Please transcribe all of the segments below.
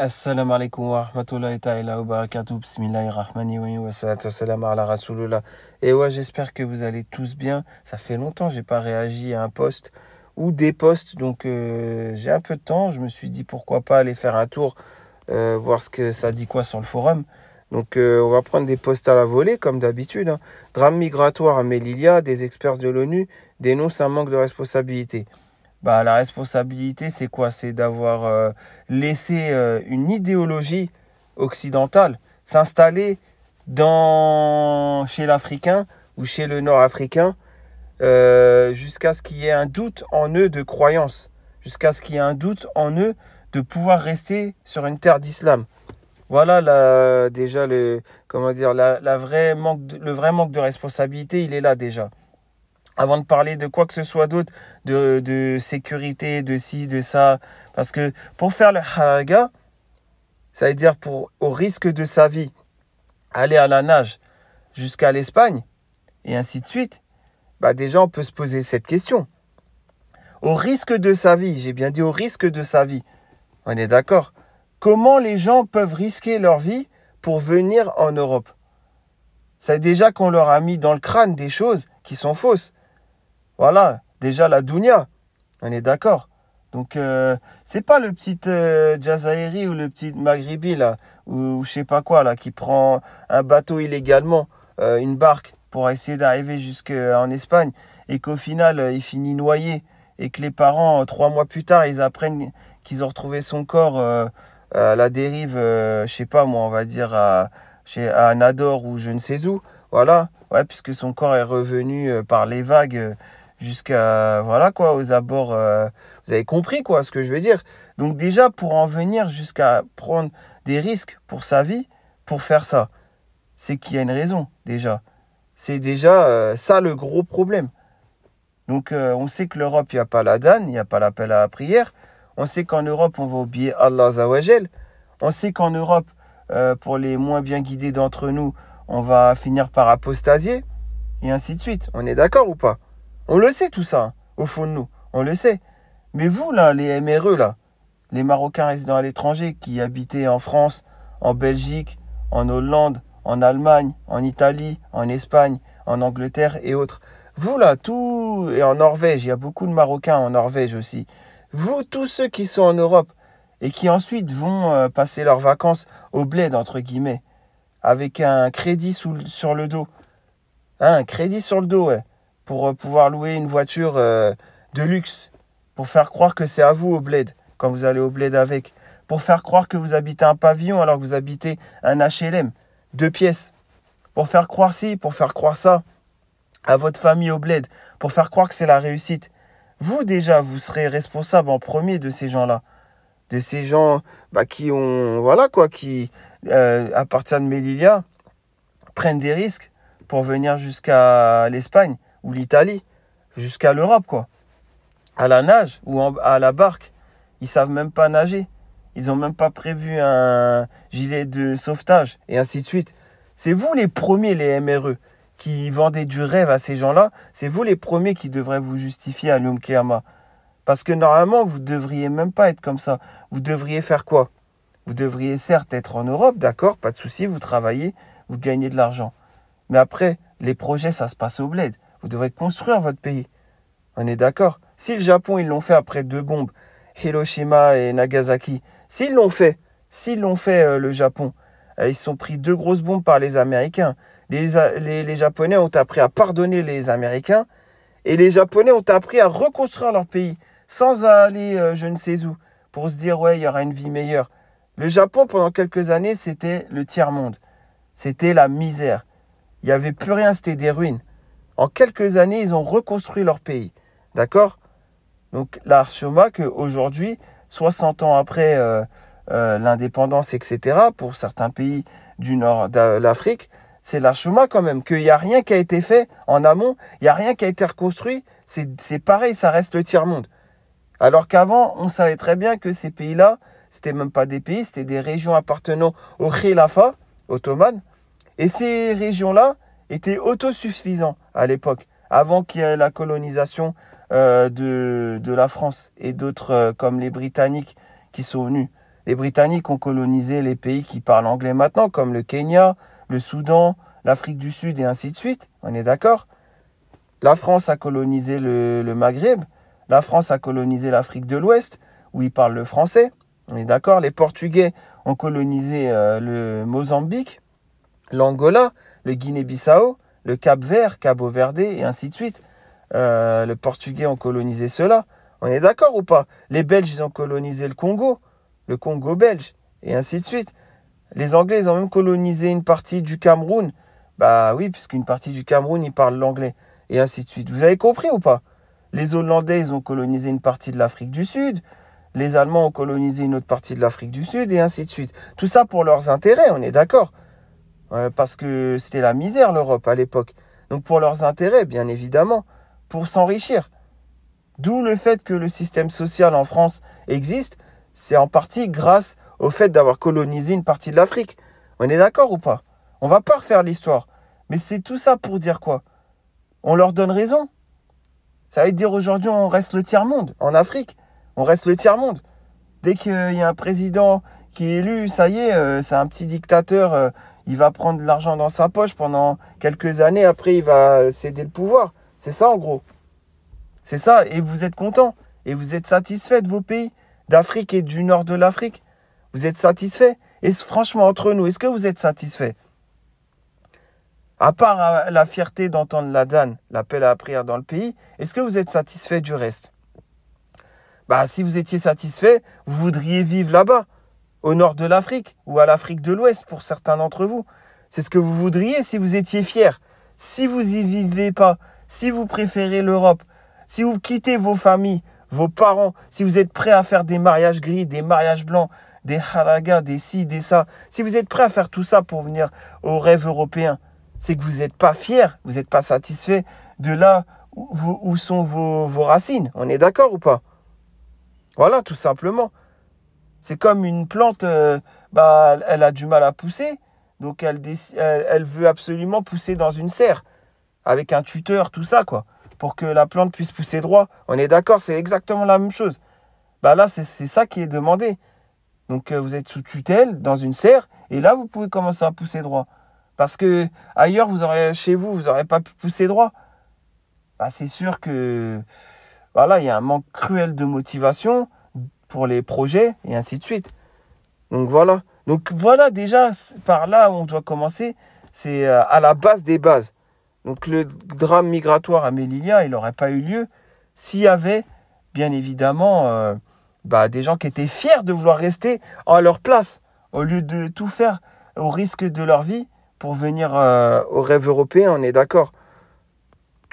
Assalamu alaikum wa rahmatullahi wa barakatuh. Bismillahirrahmanirrahim. Wa salatu wa ala Et ouais, j'espère que vous allez tous bien. Ça fait longtemps que j'ai pas réagi à un poste ou des postes, Donc, euh, j'ai un peu de temps. Je me suis dit pourquoi pas aller faire un tour, euh, voir ce que ça dit quoi sur le forum. Donc, euh, on va prendre des postes à la volée, comme d'habitude. Hein. Drame migratoire à Melilla, des experts de l'ONU dénoncent un manque de responsabilité. Bah, la responsabilité, c'est quoi C'est d'avoir euh, laissé euh, une idéologie occidentale s'installer chez l'Africain ou chez le Nord-Africain euh, jusqu'à ce qu'il y ait un doute en eux de croyance, jusqu'à ce qu'il y ait un doute en eux de pouvoir rester sur une terre d'islam. Voilà déjà le, comment dire, la, vraie manque le vrai manque de responsabilité, il est là déjà avant de parler de quoi que ce soit d'autre, de, sécurité, de ci, de ça. Parce que pour faire le haraga, ça veut dire pour, au risque de sa vie, aller à la nage jusqu'à l'Espagne, et ainsi de suite, bah déjà on peut se poser cette question. Au risque de sa vie, j'ai bien dit au risque de sa vie, on est d'accord, comment les gens peuvent risquer leur vie pour venir en Europe C'est déjà qu'on leur a mis dans le crâne des choses qui sont fausses. Voilà, déjà la dounia, on est d'accord. Donc, euh, c'est pas le petit euh, ou le petit Maghribi, là, ou, je sais pas quoi, là, qui prend un bateau illégalement, euh, une barque, pour essayer d'arriver jusqu'en euh, Espagne, et qu'au final, il finit noyé, et que les parents, trois mois plus tard, ils apprennent qu'ils ont retrouvé son corps à la dérive, je sais pas moi, on va dire à, chez, à Nador ou je ne sais où, voilà, ouais, puisque son corps est revenu par les vagues jusqu'à voilà quoi aux abords euh, vous avez compris quoi ce que je veux dire donc déjà pour en venir jusqu'à prendre des risques pour sa vie pour faire ça c'est qu'il y a une raison déjà c'est déjà euh, ça le gros problème donc euh, on sait que l'Europe il n'y a pas la danne il n'y a pas l'appel à la prière on sait qu'en Europe on va oublier Allah Zawajel on sait qu'en Europe pour les moins bien guidés d'entre nous on va finir par apostasier et ainsi de suite on est d'accord ou pas on le sait tout ça, au fond de nous. On le sait. Mais vous, là, les MRE, là, les Marocains résidant à l'étranger qui habitaient en France, en Belgique, en Hollande, en Allemagne, en Italie, en Espagne, en Angleterre et autres. Vous, là, tout. Et en Norvège, il y a beaucoup de Marocains en Norvège aussi. Vous, tous ceux qui sont en Europe et qui ensuite vont euh, passer leurs vacances au bled, entre guillemets, avec un crédit sur le dos. Hein, un crédit sur le dos, ouais pour euh, pouvoir louer une voiture euh, de luxe, pour faire croire que c'est à vous au bled, quand vous allez au bled avec, pour faire croire que vous habitez un pavillon alors que vous habitez un HLM, deux pièces, pour faire croire ci, pour faire croire ça, à votre famille au bled, pour faire croire que c'est la réussite. Vous déjà, vous serez responsable en premier de ces gens-là, de ces gens bah, qui ont, voilà quoi, qui, euh, à partir de Melilla, prennent des risques pour venir jusqu'à l'Espagne ou l'Italie, jusqu'à l'Europe, quoi. À la nage ou à la barque. Ils savent même pas nager. Ils n'ont même pas prévu un gilet de sauvetage et ainsi de suite. C'est vous les premiers, les MRE, qui vendez du rêve à ces gens-là. C'est vous les premiers qui devrez vous justifier à l'Yom Parce que normalement, vous devriez même pas être comme ça. Vous devriez faire quoi Vous devriez certes être en Europe, d'accord, pas de souci, vous travaillez, vous gagnez de l'argent. Mais après, les projets, ça se passe au bled. Vous devrez construire votre pays. On est d'accord Si le Japon, ils l'ont fait après deux bombes, Hiroshima et Nagasaki, s'ils l'ont fait, s'ils l'ont fait euh, le Japon, euh, ils sont pris deux grosses bombes par les Américains. Les, les, Japonais ont appris à pardonner les Américains et les Japonais ont appris à reconstruire leur pays sans aller euh, je ne sais où pour se dire ouais, il y aura une vie meilleure. Le Japon, pendant quelques années, c'était le tiers-monde. C'était la misère. Il n'y avait plus rien, c'était des ruines. En quelques années, ils ont reconstruit leur pays. D'accord Donc l'archoma qu'aujourd'hui, 60 ans après euh, euh, l'indépendance, etc., pour certains pays du nord de l'Afrique, c'est l'archoma quand même, qu'il n'y a rien qui a été fait en amont, il n'y a rien qui a été reconstruit, c'est pareil, ça reste le tiers-monde. Alors qu'avant, on savait très bien que ces pays-là, c'était même pas des pays, c'était des régions appartenant au Khilafa ottoman, et ces régions-là étaient autosuffisantes à l'époque, avant qu'il y ait la colonisation euh, de, de, la France et d'autres euh, comme les Britanniques qui sont venus. Les Britanniques ont colonisé les pays qui parlent anglais maintenant, comme le Kenya, le Soudan, l'Afrique du Sud et ainsi de suite. On est d'accord La France a colonisé le, le Maghreb, la France a colonisé l'Afrique de l'Ouest, où ils parlent le français. On est d'accord Les Portugais ont colonisé euh, le Mozambique, l'Angola, le Guinée-Bissau, le Cap Vert, Cabo Verde, et ainsi de suite. Euh, le Portugais ont colonisé cela. On est d'accord ou pas Les Belges, ils ont colonisé le Congo, le Congo belge, et ainsi de suite. Les Anglais, ont même colonisé une partie du Cameroun. Bah oui, puisqu'une partie du Cameroun, ils parlent l'anglais, et ainsi de suite. Vous avez compris ou pas Les Hollandais, ont colonisé une partie de l'Afrique du Sud. Les Allemands ont colonisé une autre partie de l'Afrique du Sud, et ainsi de suite. Tout ça pour leurs intérêts, on est d'accord euh, parce que c'était la misère l'Europe à l'époque. Donc pour leurs intérêts, bien évidemment, pour s'enrichir. D'où le fait que le système social en France existe, c'est en partie grâce au fait d'avoir colonisé une partie de l'Afrique. On est d'accord ou pas On va pas refaire l'histoire. Mais c'est tout ça pour dire quoi On leur donne raison. Ça veut dire aujourd'hui on reste le tiers-monde en Afrique. On reste le tiers-monde. Dès qu'il y a un président qui est élu, ça y est, euh, c'est un petit dictateur euh, il va prendre l'argent dans sa poche pendant quelques années, après il va céder le pouvoir. C'est ça en gros. C'est ça, et vous êtes content, et vous êtes satisfait de vos pays, d'Afrique et du nord de l'Afrique. Vous êtes satisfait. Et franchement, entre nous, est-ce que vous êtes satisfait À part euh, la fierté d'entendre la danne, l'appel à la prière dans le pays, est-ce que vous êtes satisfait du reste Bah, si vous étiez satisfait, vous voudriez vivre là-bas au nord de l'Afrique ou à l'Afrique de l'Ouest pour certains d'entre vous. C'est ce que vous voudriez si vous étiez fier. Si vous y vivez pas, si vous préférez l'Europe, si vous quittez vos familles, vos parents, si vous êtes prêts à faire des mariages gris, des mariages blancs, des haragas, des ci, des ça, si vous êtes prêts à faire tout ça pour venir au rêve européen, c'est que vous n'êtes pas fiers, vous n'êtes pas satisfait de là où, sont vos racines. On est d'accord ou pas Voilà, tout simplement. C'est comme une plante, euh, bah, elle a du mal à pousser, donc elle, veut absolument pousser dans une serre, avec un tuteur, tout ça, quoi, pour que la plante puisse pousser droit. On est d'accord, c'est exactement la même chose. Bah, là, c'est ça qui est demandé. Donc euh, vous êtes sous tutelle, dans une serre, et là, vous pouvez commencer à pousser droit. Parce que ailleurs, vous aurez, chez vous, vous n'aurez pas pu pousser droit. Bah, c'est sûr que voilà, il y a un manque cruel de motivation pour les projets, et ainsi de suite. Donc voilà. Donc voilà déjà par là où on doit commencer. C'est euh, à la base des bases. Donc le drame migratoire à Melilla, il n'aurait pas eu lieu s'il y avait, bien évidemment, euh, bah, des gens qui étaient fiers de vouloir rester à leur place, au lieu de tout faire au risque de leur vie pour venir euh, au rêve européen, on est d'accord.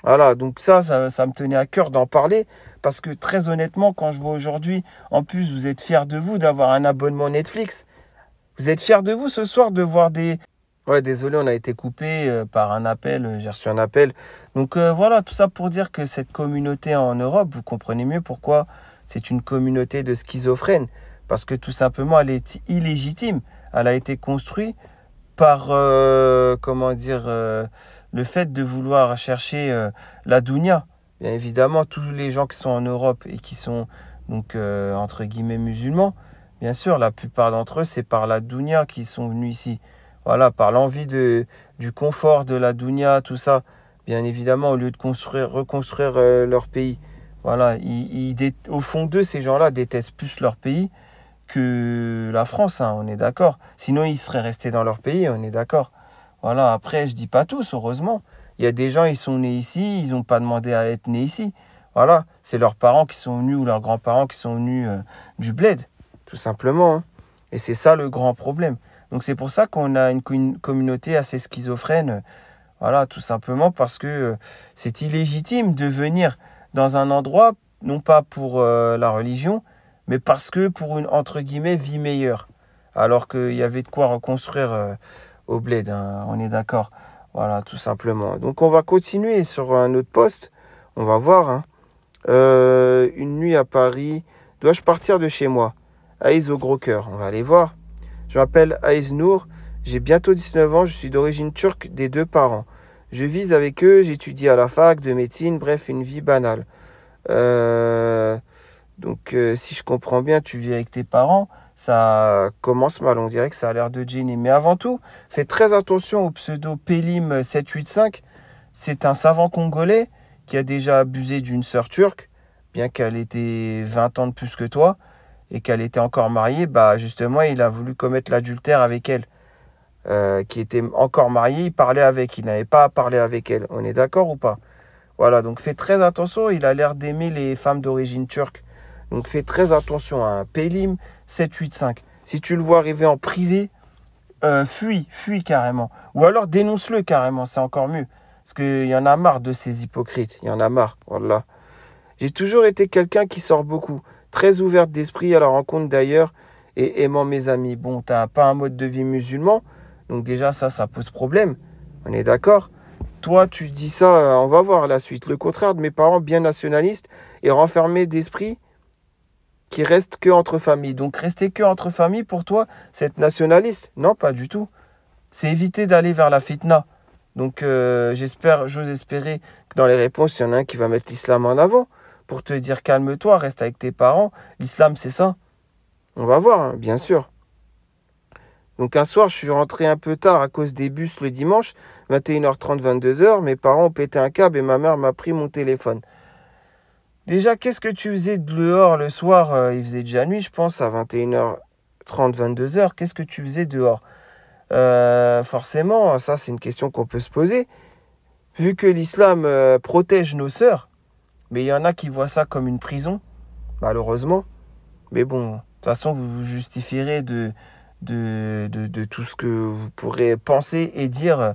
Voilà, donc ça, ça, me tenait à cœur d'en parler parce que très honnêtement, quand je vois aujourd'hui, en plus, vous êtes fiers de vous d'avoir un abonnement Netflix. Vous êtes fiers de vous ce soir de voir des. Ouais, désolé, on a été coupé euh, par un appel, euh, j'ai reçu un appel. Donc euh, voilà, tout ça pour dire que cette communauté en Europe, vous comprenez mieux pourquoi c'est une communauté de schizophrènes. Parce que tout simplement, elle est illégitime. Elle a été construite par. comment dire le fait de vouloir chercher euh, la dounia, bien évidemment, tous les gens qui sont en Europe et qui sont donc euh, entre guillemets musulmans, bien sûr, la plupart d'entre eux, c'est par la dounia qu'ils sont venus ici. Voilà, par l'envie du confort de la dounia, tout ça, bien évidemment, au lieu de construire, reconstruire euh, leur pays. Voilà, au fond d'eux, ces gens-là détestent plus leur pays que la France, hein, on est d'accord. Sinon, ils seraient restés dans leur pays, on est d'accord. Voilà, après, je dis pas tous, heureusement. Il y a des gens, ils sont nés ici, ils n'ont pas demandé à être nés ici. Voilà, c'est leurs parents qui sont venus ou leurs grands-parents qui sont venus euh, du bled, tout simplement. Hein. Et c'est ça le grand problème. Donc c'est pour ça qu'on a une, communauté assez schizophrène. Voilà, tout simplement parce que euh, c'est illégitime de venir dans un endroit, non pas pour euh, la religion, mais parce que pour une, entre guillemets, vie meilleure. Alors qu'il y avait de quoi reconstruire au hein, on est d'accord. Voilà, tout simplement. Donc on va continuer sur un autre poste. On va voir. Hein. Euh, une nuit à Paris. Dois-je partir de chez moi Aïs au gros cœur. On va aller voir. Je m'appelle Aïs Nour. J'ai bientôt 19 ans. Je suis d'origine turque des deux parents. Je vis avec eux. J'étudie à la fac de médecine. Bref, une vie banale. Euh, donc, euh, si je comprends bien, tu vis avec tes parents ça commence mal, on dirait que ça a l'air de Génie. Mais avant tout, fais très attention au pseudo Pelim 785. C'est un savant congolais qui a déjà abusé d'une sœur turque, bien qu'elle était 20 ans de plus que toi et qu'elle était encore mariée. Bah justement, il a voulu commettre l'adultère avec elle, euh, qui était encore mariée. Il parlait avec, il n'avait pas à parler avec elle. On est d'accord ou pas Voilà, donc fais très attention. Il a l'air d'aimer les femmes d'origine turque. Donc fais très attention à un Pélim 785. Si tu le vois arriver en privé, euh, fuis, fuis carrément. Ou alors dénonce-le carrément, c'est encore mieux. Parce qu'il y en a marre de ces hypocrites. Il y en a marre, voilà. J'ai toujours été quelqu'un qui sort beaucoup, très ouverte d'esprit à la rencontre d'ailleurs et aimant mes amis. Bon, tu n'as pas un mode de vie musulman, donc déjà ça, ça pose problème. On est d'accord Toi, tu dis ça, euh, on va voir la suite. Le contraire de mes parents bien nationalistes et renfermés d'esprit qui reste que entre familles. Donc rester que entre familles, pour toi, c'est être nationaliste Non, pas du tout. C'est éviter d'aller vers la fitna. Donc euh, j'espère, j'ose espérer que dans les réponses, il y en a un qui va mettre l'islam en avant pour te dire calme-toi, reste avec tes parents. L'islam, c'est ça. On va voir, hein, bien sûr. Donc un soir, je suis rentré un peu tard à cause des bus le dimanche, 21h30, 22h. Mes parents ont pété un câble et ma mère m'a pris mon téléphone. Déjà, qu'est-ce que tu faisais dehors le soir euh, Il faisait déjà nuit, je pense, à 21h30, 22h. Qu'est-ce que tu faisais dehors euh, Forcément, ça, c'est une question qu'on peut se poser. Vu que l'islam euh, protège nos sœurs, mais il y en a qui voient ça comme une prison, malheureusement. Mais bon, de toute façon, vous vous justifierez de, de, de, tout ce que vous pourrez penser et dire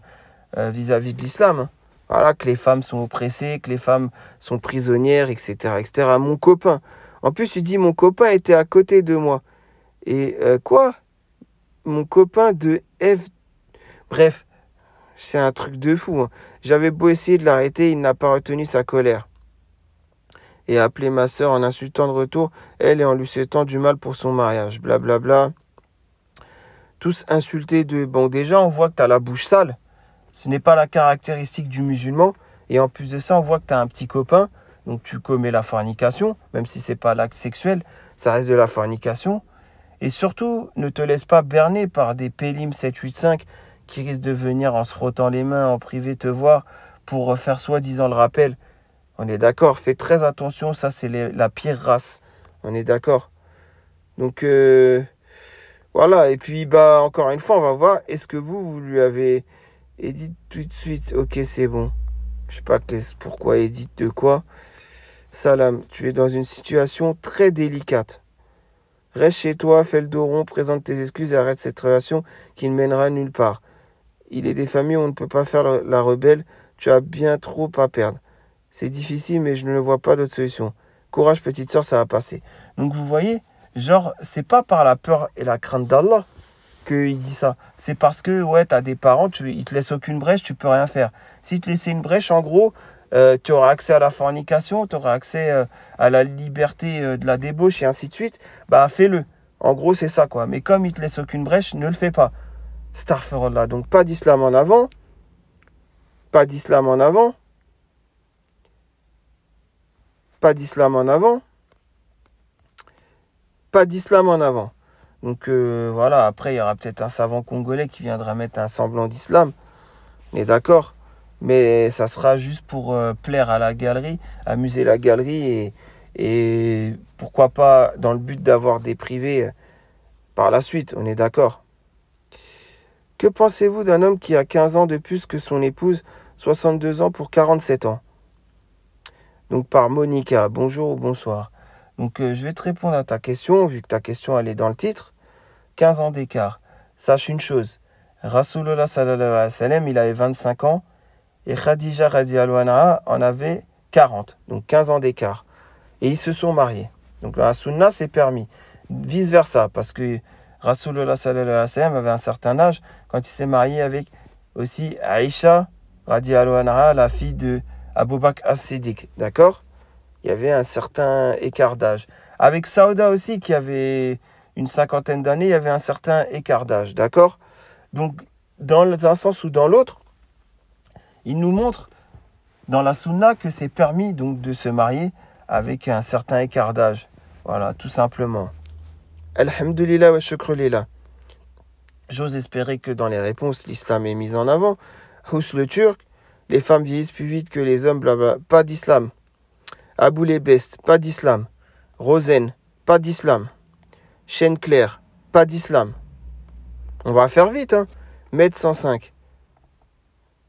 vis à -vis de l'islam. Hein. Voilà, que les femmes sont oppressées, que les femmes sont prisonnières, etc., etc. Mon copain. En plus, il dit, mon copain était à côté de moi. Et euh, quoi Mon copain de F. Bref, c'est un truc de fou. Hein. J'avais beau essayer de l'arrêter, il n'a pas retenu sa colère. Et a appelé ma sœur en insultant de retour, elle et en lui souhaitant du mal pour son mariage. Blablabla. Bla, bla. Tous insultés de. Bon, déjà, on voit que t'as la bouche sale. Ce n'est pas la caractéristique du musulman. Et en plus de ça, on voit que tu as un petit copain, donc tu commets la fornication, même si c'est pas l'acte sexuel, ça reste de la fornication. Et surtout, ne te laisse pas berner par des Pélim 785 qui risquent de venir en se frottant les mains en privé te voir pour faire soi-disant le rappel. On est d'accord, fais très attention, ça c'est la pire race. On est d'accord. Donc euh, voilà, et puis bah encore une fois, on va voir, est-ce que vous, vous lui avez dites tout de suite. Ok, c'est bon. Je sais pas qu'est-ce, pourquoi Edith, de quoi. Salam, tu es dans une situation très délicate. Reste chez toi, fais le dos rond, présente tes excuses et arrête cette relation qui ne mènera nulle part. Il est des familles on ne peut pas faire la rebelle. Tu as bien trop à perdre. C'est difficile, mais je ne vois pas d'autre solution. Courage, petite soeur, ça va passer. Donc, vous voyez, genre, c'est pas par la peur et la crainte d'Allah il dit ça. C'est parce que, ouais, tu as des parents, tu, ils te laissent aucune brèche, tu peux rien faire. Si te laisses une brèche, en gros, euh, tu auras accès à la fornication, tu auras accès euh, à la liberté euh, de la débauche et ainsi de suite, bah fais-le. En gros, c'est ça, quoi. Mais comme il te laisse aucune brèche, ne le fais pas. là Donc, pas d'islam en avant. Pas d'islam en avant. Pas d'islam en avant. Pas d'islam en avant. Donc euh, voilà, après, il y aura peut-être un savant congolais qui viendra mettre un semblant d'islam. On est d'accord Mais ça sera juste pour euh, plaire à la galerie, amuser la galerie et, et pourquoi pas dans le but d'avoir des privés euh, par la suite. On est d'accord Que pensez-vous d'un homme qui a 15 ans de plus que son épouse, 62 ans pour 47 ans Donc par Monica, bonjour ou bonsoir. Donc euh, je vais te répondre à ta question, vu que ta question elle est dans le titre. 15 ans d'écart. Sache une chose, Rasulullah sallallahu alayhi wa sallam, il avait 25 ans et Khadija radiallahu en avait 40, donc 15 ans d'écart. Et ils se sont mariés. Donc la sunna c'est permis. Vice versa, parce que Rasulullah sallallahu alayhi wa sallam avait un certain âge quand il s'est marié avec aussi Aïcha radiallahu anha, la fille de Abu Bakr as-Siddiq. D'accord il y avait un certain écart d'âge. Avec Saouda aussi, qui avait une cinquantaine d'années, il y avait un certain écart d'âge, d'accord Donc, dans un sens ou dans l'autre, il nous montre dans la sunna que c'est permis donc de se marier avec un certain écart d'âge. Voilà, tout simplement. Alhamdulillah wa shukr J'ose espérer que dans les réponses, l'islam est mis en avant. Hous le turc, les femmes vieillissent plus vite que les hommes, bla Pas d'islam. Best, pas d'islam. Rosen, pas d'islam. Chaîne claire, pas d'islam. On va faire vite, hein. Mètre 105.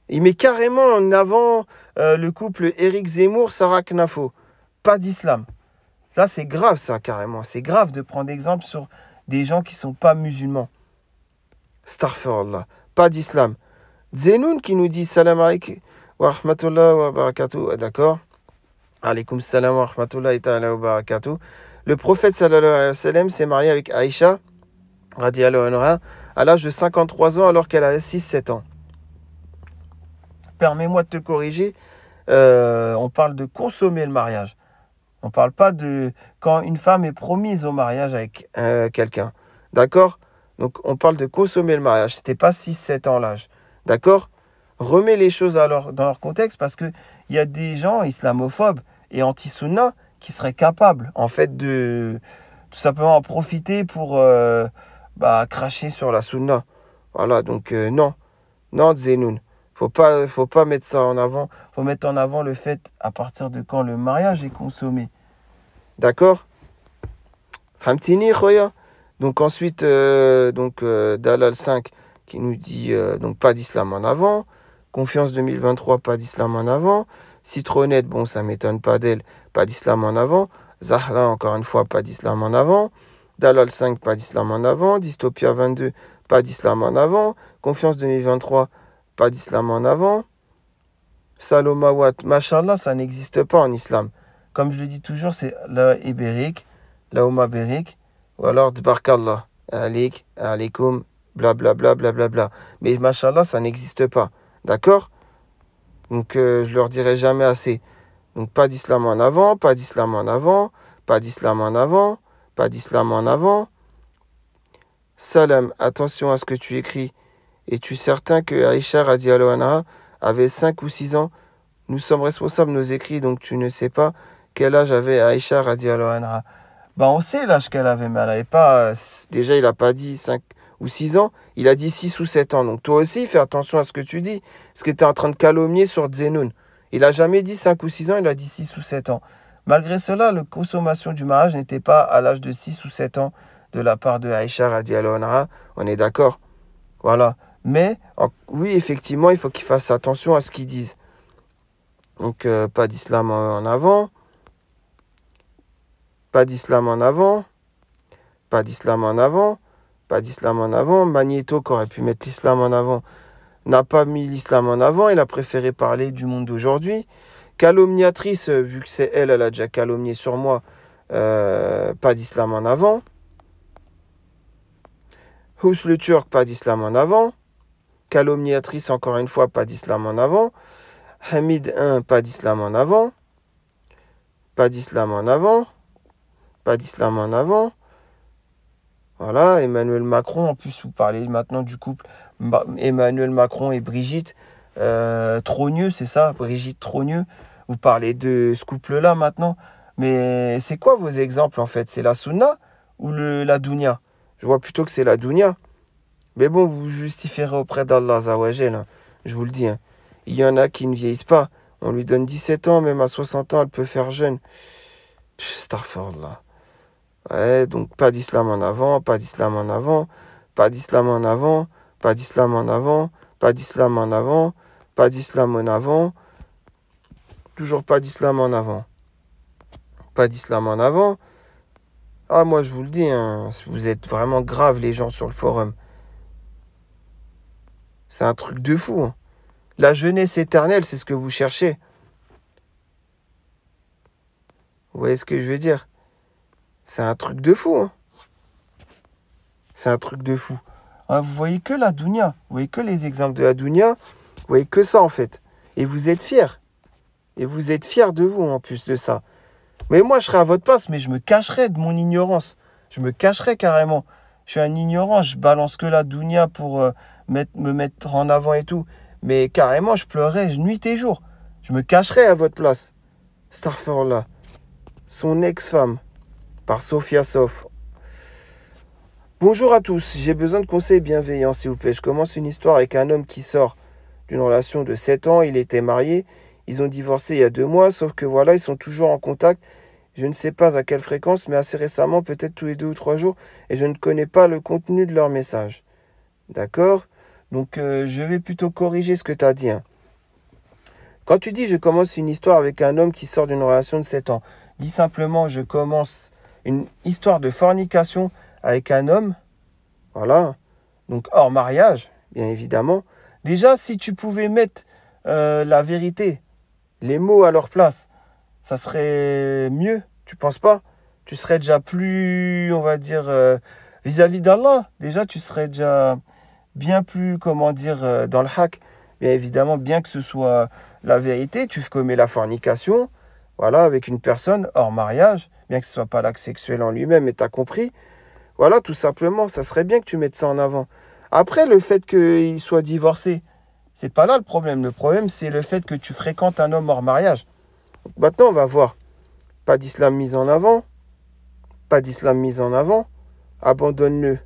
Il met carrément en avant euh, le couple Eric Zemmour-Sarah Knafo. Pas d'islam. Ça, c'est grave, ça, carrément. C'est grave de prendre exemple sur des gens qui ne sont pas musulmans. Starford, Pas d'islam. Zenoun qui nous dit salam alaikum wa rahmatullah wa barakatuh. D'accord Alaykoum wa Le prophète sallallahu alayhi wa sallam s'est marié avec Aïcha radiallahu anha à l'âge de 53 ans alors qu'elle avait 6-7 ans. Permets-moi de te corriger, euh, on parle de consommer le mariage. On ne parle pas de quand une femme est promise au mariage avec euh, quelqu'un. D'accord Donc on parle de consommer le mariage. Ce n'était pas 6-7 ans l'âge. D'accord Remets les choses dans leur contexte parce qu'il y a des gens islamophobes et anti-sunna qui serait capable en fait, de tout simplement profiter pour euh, bah, cracher sur la sunna. Voilà, donc euh, non, non, Zenoun. Faut pas, faut pas mettre ça en avant. Faut mettre en avant le fait à partir de quand le mariage est consommé. D'accord Donc ensuite, euh, donc Dalal 5 qui nous dit donc pas d'islam en avant. Confiance 2023, pas d'islam en avant. Citronnette, bon, ça m'étonne pas d'elle, pas d'islam en avant. Zahra, encore une fois, pas d'islam en avant. Dalal 5, pas d'islam en avant. Dystopia 22, pas d'islam en avant. Confiance 2023, pas d'islam en avant. Salomawat, machallah, ça n'existe pas en islam. Comme je le dis toujours, c'est la ibérique, la omabérique, ou alors Dbarkallah, alik, alikum, bla bla Bla, bla. Mais machallah, ça n'existe pas. D'accord donc euh, je leur dirai jamais assez. Donc pas d'islam en avant, pas d'islam en avant, pas d'islam en avant, pas d'islam en avant. Salam, attention à ce que tu écris. Es-tu certain que Aïcha Radiallahu avait 5 ou 6 ans Nous sommes responsables de nos écrits, donc tu ne sais pas quel âge avait Aïcha Radiallahu anha. Bah on sait l'âge qu'elle avait, mais elle n'avait pas... Euh, déjà, il n'a pas dit 5, ou 6 ans, il a dit 6 ou 7 ans. Donc toi aussi, fais attention à ce que tu dis, ce que tu es en train de calomnier sur Zenoun. Il n'a jamais dit 5 ou 6 ans, il a dit 6 ou 7 ans. Malgré cela, la consommation du mariage n'était pas à l'âge de 6 ou 7 ans de la part de Aïcha Radiallahu on est d'accord Voilà. Mais oui, effectivement, il faut qu'il fasse attention à ce qu'ils disent. Donc, euh, pas d'islam en avant. Pas d'islam en avant. Pas d'islam en avant pas d'islam en avant. Magneto, qui aurait pu mettre l'islam en avant, n'a pas mis l'islam en avant. Il a préféré parler du monde d'aujourd'hui. Calomniatrice, euh, vu que c'est elle, elle a déjà calomnié sur moi. Euh, pas d'islam en avant. Hous le Turc, pas d'islam en avant. Calomniatrice, encore une fois, pas d'islam en avant. Hamid 1, pas d'islam en avant. Pas d'islam en avant. Pas d'islam en avant. Voilà, Emmanuel Macron, en plus, vous parlez maintenant du couple Emmanuel Macron et Brigitte euh, Trogneux, c'est ça Brigitte Trogneux. Vous parlez de ce couple-là maintenant. Mais c'est quoi vos exemples en fait C'est la Sunna ou le, la Dounia Je vois plutôt que c'est la Dounia. Mais bon, vous justifierez auprès d'Allah Zawajel, hein. je vous le dis. Hein. Il y en a qui ne vieillissent pas. On lui donne 17 ans, même à 60 ans, elle peut faire jeune. Starford là. Ouais, donc pas d'islam en avant, pas d'islam en avant, pas d'islam en avant, pas d'islam en avant, pas d'islam en avant, pas d'islam en avant, toujours pas d'islam en avant. Pas d'islam en avant. Ah moi je vous le dis, hein, vous êtes vraiment graves, les gens sur le forum. C'est un truc de fou. Hein. La jeunesse éternelle, c'est ce que vous cherchez. Vous voyez ce que je veux dire c'est un truc de fou. Hein. C'est un truc de fou. Hein, vous voyez que la Dounia. Vous voyez que les exemples de la Dounia. Vous voyez que ça, en fait. Et vous êtes fiers. Et vous êtes fiers de vous, en plus de ça. Mais moi, je serais à votre place, mais je me cacherais de mon ignorance. Je me cacherais carrément. Je suis un ignorant, je balance que la dounia pour euh, me mettre en avant et tout. Mais carrément, je pleurais nuit et jour. Je me cacherais à votre place. Starford là. Son ex-femme par Sophia Sof. Bonjour à tous, j'ai besoin de conseils bienveillants s'il vous plaît. Je commence une histoire avec un homme qui sort d'une relation de 7 ans, il était marié, ils ont divorcé il y a deux mois, sauf que voilà, ils sont toujours en contact. Je ne sais pas à quelle fréquence, mais assez récemment, peut-être tous les deux ou trois jours, et je ne connais pas le contenu de leur message. D'accord Donc euh, je vais plutôt corriger ce que tu as dit. Hein. Quand tu dis je commence une histoire avec un homme qui sort d'une relation de 7 ans, dis simplement je commence une histoire de fornication avec un homme, voilà, donc hors mariage, bien évidemment, déjà si tu pouvais mettre euh, la vérité, les mots à leur place, ça serait mieux, tu penses pas Tu serais déjà plus, on va dire, euh, vis-à-vis d'Allah, déjà tu serais déjà bien plus, comment dire, euh, dans le hack. Bien évidemment, bien que ce soit la vérité, tu commets la fornication, voilà, avec une personne hors mariage, bien que ce ne soit pas l'acte sexuel en lui-même, mais tu as compris. Voilà, tout simplement, ça serait bien que tu mettes ça en avant. Après, le fait qu'il soit divorcé, c'est pas là le problème. Le problème, c'est le fait que tu fréquentes un homme hors mariage. maintenant, on va voir. Pas d'islam mis en avant. Pas d'islam mis en avant. Abandonne-le.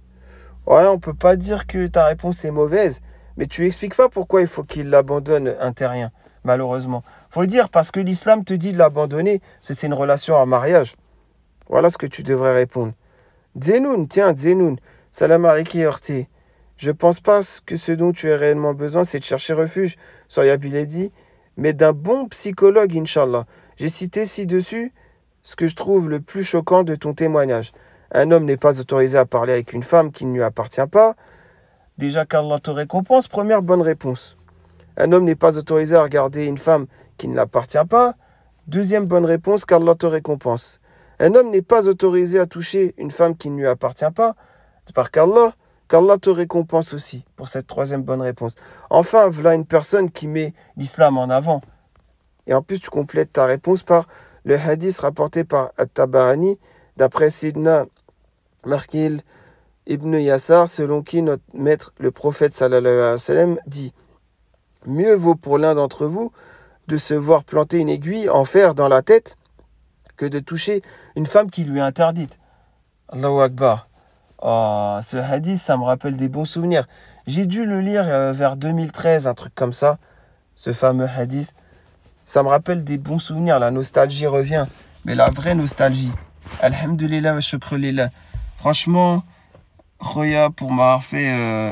Ouais, on peut pas dire que ta réponse est mauvaise, mais tu expliques pas pourquoi il faut qu'il l'abandonne, un terrien, malheureusement faut dire parce que l'islam te dit de l'abandonner, c'est une relation en mariage. Voilà ce que tu devrais répondre. Zenoun, tiens, Zenoun, salam alaikum Je pense pas que ce dont tu as réellement besoin, c'est de chercher refuge, soyabile. dit, mais d'un bon psychologue, Inshallah. J'ai cité ci-dessus ce que je trouve le plus choquant de ton témoignage. Un homme n'est pas autorisé à parler avec une femme qui ne lui appartient pas. Déjà qu'Allah te récompense, première bonne réponse. Un homme n'est pas autorisé à regarder une femme qui ne l'appartient pas. Deuxième bonne réponse, qu'Allah te récompense. Un homme n'est pas autorisé à toucher une femme qui ne lui appartient pas. C'est par qu'Allah, qu'Allah te récompense aussi pour cette troisième bonne réponse. Enfin, voilà une personne qui met l'islam en avant. Et en plus, tu complètes ta réponse par le hadith rapporté par At-Tabarani d'après Sidna Markil ibn Yassar, selon qui notre maître, le prophète sallallahu alayhi wa sallam, dit Mieux vaut pour l'un d'entre vous de se voir planter une aiguille en fer dans la tête que de toucher une femme qui lui est interdite. Allahu Akbar. Ah, ce hadith, ça me rappelle des bons souvenirs. J'ai dû le lire euh, vers 2013, un truc comme ça, ce fameux hadith. Ça me rappelle des bons souvenirs, la nostalgie revient, mais la vraie nostalgie. Alhamdulillah wa là. Franchement, Roya, pour m'avoir fait euh,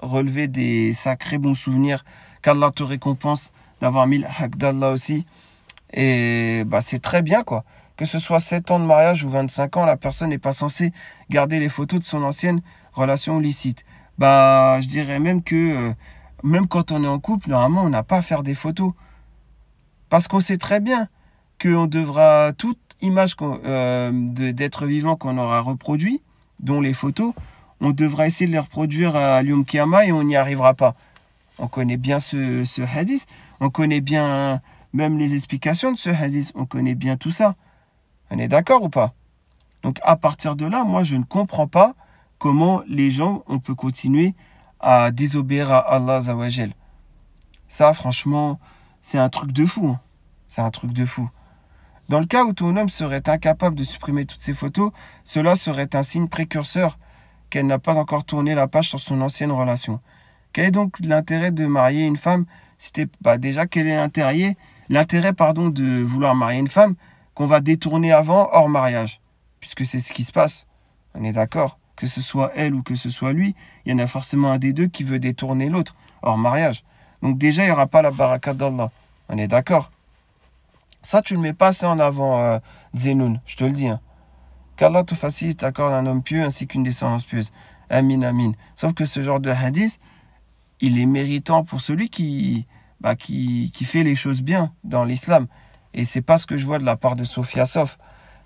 relever des sacrés bons souvenirs, qu'Allah te récompense avoir mis le là aussi. Et bah, c'est très bien, quoi. Que ce soit 7 ans de mariage ou 25 ans, la personne n'est pas censée garder les photos de son ancienne relation licite. Bah, je dirais même que, euh, même quand on est en couple, normalement, on n'a pas à faire des photos. Parce qu'on sait très bien qu'on devra, toute image euh, d'être vivant qu'on aura reproduit, dont les photos, on devra essayer de les reproduire à l'Yom Kiyama et on n'y arrivera pas. On connaît bien ce, ce hadith. On connaît bien même les explications de ce hadith, on connaît bien tout ça. On est d'accord ou pas Donc à partir de là, moi je ne comprends pas comment les gens, on peut continuer à désobéir à Allah Zawajel. Ça franchement, c'est un truc de fou. Hein. C'est un truc de fou. Dans le cas où ton homme serait incapable de supprimer toutes ses photos, cela serait un signe précurseur qu'elle n'a pas encore tourné la page sur son ancienne relation. Quel est donc l'intérêt de marier une femme c'était déjà quel est l'intérêt, l'intérêt pardon, de vouloir marier une femme qu'on va détourner avant hors mariage, puisque c'est ce qui se passe. On est d'accord Que ce soit elle ou que ce soit lui, il y en a forcément un des deux qui veut détourner l'autre hors mariage. Donc déjà, il n'y aura pas la baraka d'Allah. On est d'accord Ça, tu ne mets pas ça en avant, euh, je te le dis. Hein. Qu'Allah te facilite, accorde un homme pieux ainsi qu'une descendance pieuse. Amin, amin. Sauf que ce genre de hadith, il est méritant pour celui qui, bah, qui, qui, fait les choses bien dans l'islam. Et c'est pas ce que je vois de la part de Sofia Sof.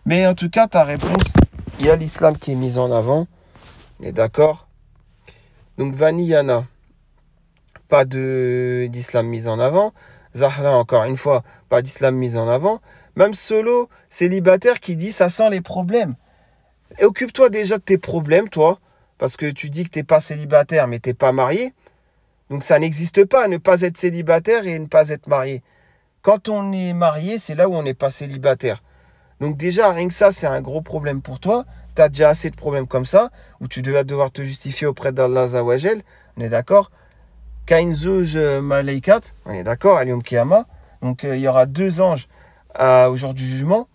Mais en tout cas, ta réponse, il y a l'islam qui est mis en avant. On est d'accord Donc Vaniyana, pas d'islam mis en avant. Zahra, encore une fois, pas d'islam mis en avant. Même solo, célibataire qui dit ça sent les problèmes. Occupe-toi déjà de tes problèmes, toi, parce que tu dis que t'es pas célibataire, mais t'es pas marié. Donc ça n'existe pas, ne pas être célibataire et ne pas être marié. Quand on est marié, c'est là où on n'est pas célibataire. Donc déjà, rien que ça, c'est un gros problème pour toi. Tu as déjà assez de problèmes comme ça, où tu devais devoir te justifier auprès d'Allah Zawajel. On est d'accord Kainzuj euh, Malaikat, on est d'accord, Alium Kiyama. Donc euh, il y aura deux anges au jour du jugement.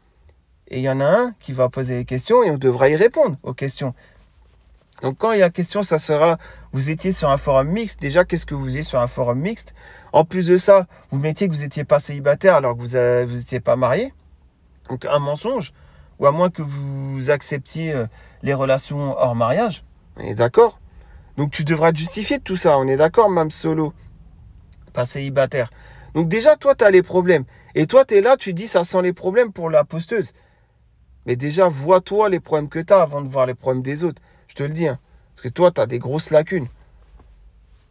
Et il y en a un qui va poser les questions et on devra y répondre aux questions. Donc quand il y a question, ça sera vous étiez sur un forum mixte. Déjà, qu'est-ce que vous étiez sur un forum mixte En plus de ça, vous mettiez que vous n'étiez pas célibataire alors que vous n'étiez pas marié. Donc un mensonge, ou à moins que vous acceptiez euh, les relations hors mariage. On est d'accord Donc tu devras te justifier tout ça, on est d'accord, même solo, pas célibataire. Donc déjà, toi, tu as les problèmes. Et toi, tu es là, tu dis, ça sent les problèmes pour la posteuse. Mais déjà, vois-toi les problèmes que tu as avant de voir les problèmes des autres. Je te le dis. Hein. Parce que toi, tu as des grosses lacunes.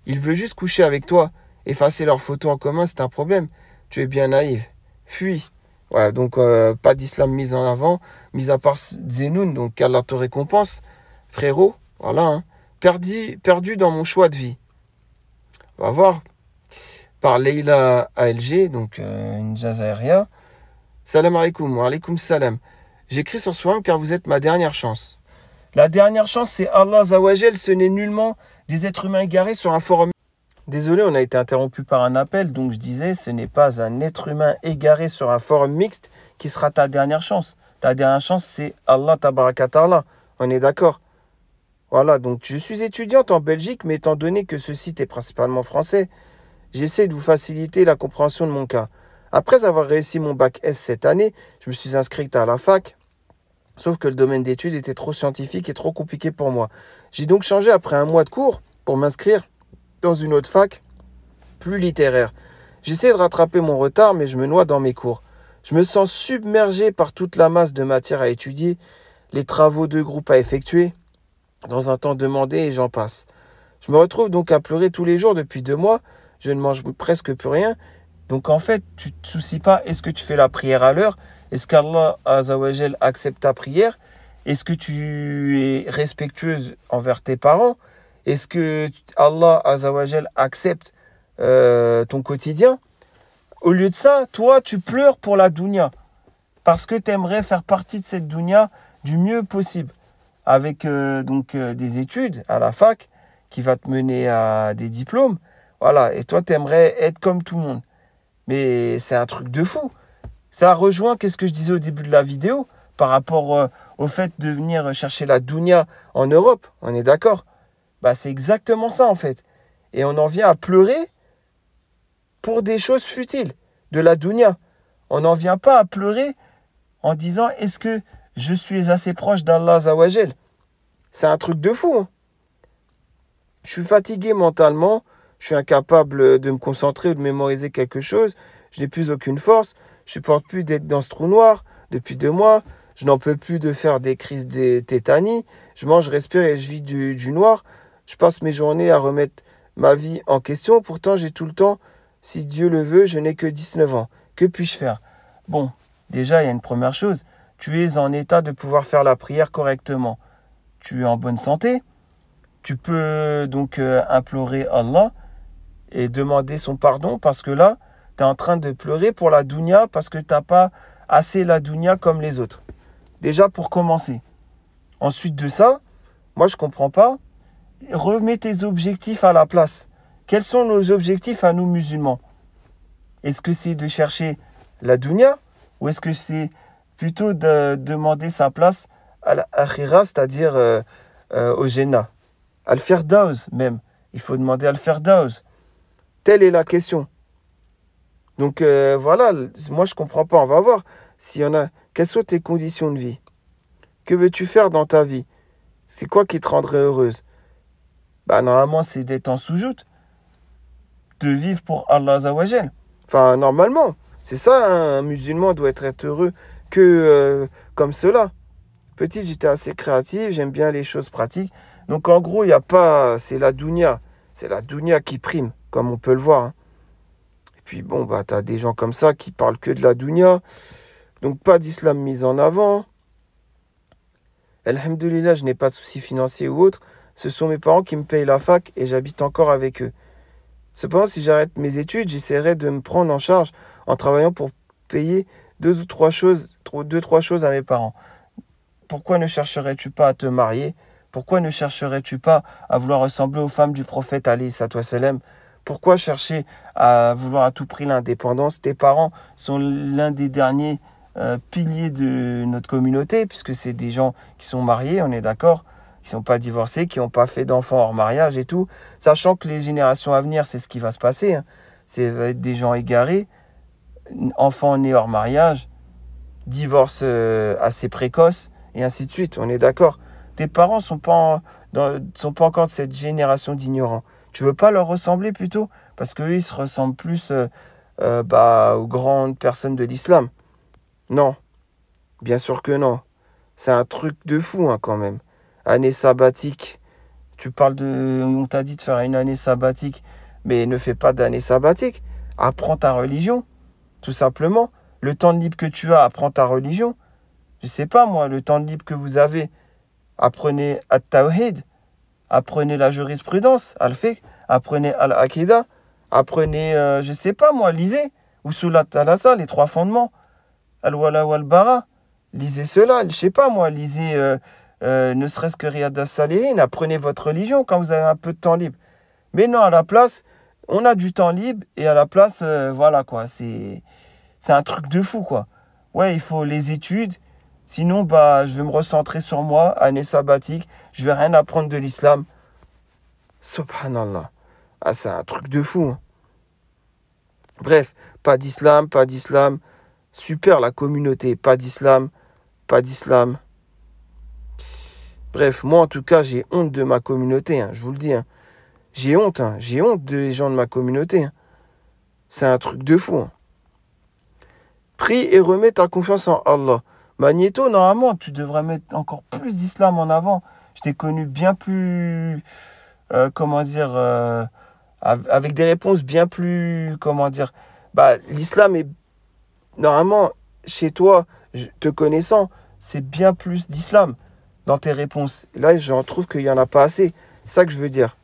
Ils veulent juste coucher avec toi. Effacer leurs photos en commun, c'est un problème. Tu es bien naïve. Fuis. Voilà, donc euh, pas d'islam mis en avant, mis à part Zenoun, donc Allah te récompense. Frérot, voilà, hein. perdu, dans mon choix de vie. On va voir. Par Leila ALG, donc euh, une aérien. Salam alaikum, salam. J'écris sur soin car vous êtes ma dernière chance. La dernière chance, c'est Allah Zawajel. Ce n'est nullement des êtres humains égarés sur un forum. Désolé, on a été interrompu par un appel, donc je disais, ce n'est pas un être humain égaré sur un forum mixte qui sera ta dernière chance. Ta dernière chance, c'est Allah Tabarakatala. On est d'accord Voilà, donc je suis étudiante en Belgique, mais étant donné que ce site est principalement français, j'essaie de vous faciliter la compréhension de mon cas. Après avoir réussi mon bac S cette année, je me suis inscrite à la fac Sauf que le domaine d'études était trop scientifique et trop compliqué pour moi. J'ai donc changé après un mois de cours pour m'inscrire dans une autre fac plus littéraire. J'essaie de rattraper mon retard, mais je me noie dans mes cours. Je me sens submergé par toute la masse de matière à étudier, les travaux de groupe à effectuer, dans un temps demandé et j'en passe. Je me retrouve donc à pleurer tous les jours depuis deux mois, je ne mange presque plus rien. Donc en fait, tu ne te soucies pas, est-ce que tu fais la prière à l'heure est-ce qu'Allah Azawajel accepte ta prière Est-ce que tu es respectueuse envers tes parents Est-ce que Allah Azawajel accepte euh, ton quotidien Au lieu de ça, toi, tu pleures pour la dounia parce que tu aimerais faire partie de cette dounia du mieux possible avec euh, donc euh, des études à la fac qui va te mener à des diplômes. Voilà, et toi, tu aimerais être comme tout le monde. Mais c'est un truc de fou. Ça rejoint qu'est-ce que je disais au début de la vidéo par rapport euh, au fait de venir chercher la dounia en Europe. On est d'accord Bah c'est exactement ça en fait. Et on en vient à pleurer pour des choses futiles de la dounia. On n'en vient pas à pleurer en disant est-ce que je suis assez proche d'Allah Zawajel C'est un truc de fou. Hein. je suis fatigué mentalement, je suis incapable de me concentrer ou de mémoriser quelque chose, je n'ai plus aucune force. Je supporte plus d'être dans ce trou noir depuis deux mois. Je n'en peux plus de faire des crises de tétanie. Je mange, je respire et je vis du, du noir. Je passe mes journées à remettre ma vie en question. Pourtant, j'ai tout le temps, si Dieu le veut, je n'ai que 19 ans. Que puis-je faire Bon, déjà, il y a une première chose. Tu es en état de pouvoir faire la prière correctement. Tu es en bonne santé. Tu peux donc euh, implorer Allah et demander son pardon parce que là, en train de pleurer pour la dounia parce que tu pas assez la dounia comme les autres. Déjà pour commencer. Ensuite de ça, moi je comprends pas. Remets tes objectifs à la place. Quels sont nos objectifs à nous musulmans Est-ce que c'est de chercher la dounia ou est-ce que c'est plutôt de demander sa place à l'akhira, c'est-à-dire euh, euh, au Jena Al-Ferdaouz même. Il faut demander Al-Ferdaouz. Telle est la question. Donc euh, voilà, moi je comprends pas. On va voir s'il y en a. Quelles sont tes conditions de vie Que veux-tu faire dans ta vie C'est quoi qui te rendrait heureuse Bah normalement c'est d'être en sous de vivre pour Allah Zawajel. Enfin normalement, c'est ça. Hein. un musulman doit être, heureux que euh, comme cela. Petite, j'étais assez créatif. j'aime bien les choses pratiques. Donc en gros, il n'y a pas, c'est la dounia, c'est la dounia qui prime, comme on peut le voir. Hein puis bon, bah, tu as des gens comme ça qui parlent que de la dounia, donc pas d'islam mis en avant. Alhamdulillah, je n'ai pas de soucis financiers ou autres. Ce sont mes parents qui me payent la fac et j'habite encore avec eux. Cependant, si j'arrête mes études, j'essaierai de me prendre en charge en travaillant pour payer deux ou trois choses, deux, trois choses à mes parents. Pourquoi ne chercherais-tu pas à te marier Pourquoi ne chercherais-tu pas à vouloir ressembler aux femmes du prophète Ali Salem pourquoi chercher à vouloir à tout prix l'indépendance Tes parents sont l'un des derniers euh, piliers de notre communauté, puisque c'est des gens qui sont mariés, on est d'accord, qui ne sont pas divorcés, qui n'ont pas fait d'enfants hors mariage et tout. Sachant que les générations à venir, c'est ce qui va se passer. Hein. C'est être des gens égarés, enfants nés hors mariage, divorces euh, assez précoce, et ainsi de suite. On est d'accord. Tes parents ne sont, sont pas encore de cette génération d'ignorants. Tu veux pas leur ressembler plutôt Parce qu'eux, ils se ressemblent plus euh, euh, bah, aux grandes personnes de l'islam. Non. Bien sûr que non. C'est un truc de fou hein, quand même. Année sabbatique. Tu parles de... On t'a dit de faire une année sabbatique. Mais ne fais pas d'année sabbatique. Apprends ta religion. Tout simplement. Le temps de libre que tu as, apprends ta religion. Je sais pas moi, le temps de libre que vous avez. Apprenez à tawhid apprenez la jurisprudence, al-fiqh, apprenez al apprenez, euh, je ne sais pas moi, lisez, ou sulat al les trois fondements, al-wala bara lisez cela, je ne sais pas moi, lisez euh, euh, ne serait-ce que Riyad al-Salihin, apprenez votre religion quand vous avez un peu de temps libre. Mais non, à la place, on a du temps libre et à la place, voilà quoi, c'est un truc de fou quoi. Ouais, il faut les études, sinon bah, je vais me recentrer sur moi, année sabbatique, je vais rien apprendre de l'islam. Subhanallah. Ah, c'est un truc de fou. Hein. Bref, pas d'islam, pas d'islam. Super la communauté, pas d'islam, pas d'islam. Bref, moi en tout cas, j'ai honte de ma communauté, hein, je vous le dis. Hein. J'ai honte, j'ai honte des gens de ma communauté. C'est un truc de fou. Prie et remets ta confiance en Allah. Magneto, normalement, tu devrais mettre encore plus d'islam en avant. Je t'ai connu bien plus, euh, comment dire, euh, avec des réponses bien plus, comment dire, bah, l'islam est, normalement, chez toi, te connaissant, c'est bien plus d'islam dans tes réponses. là, j'en trouve qu'il n'y en a pas assez. C'est ça que je veux dire.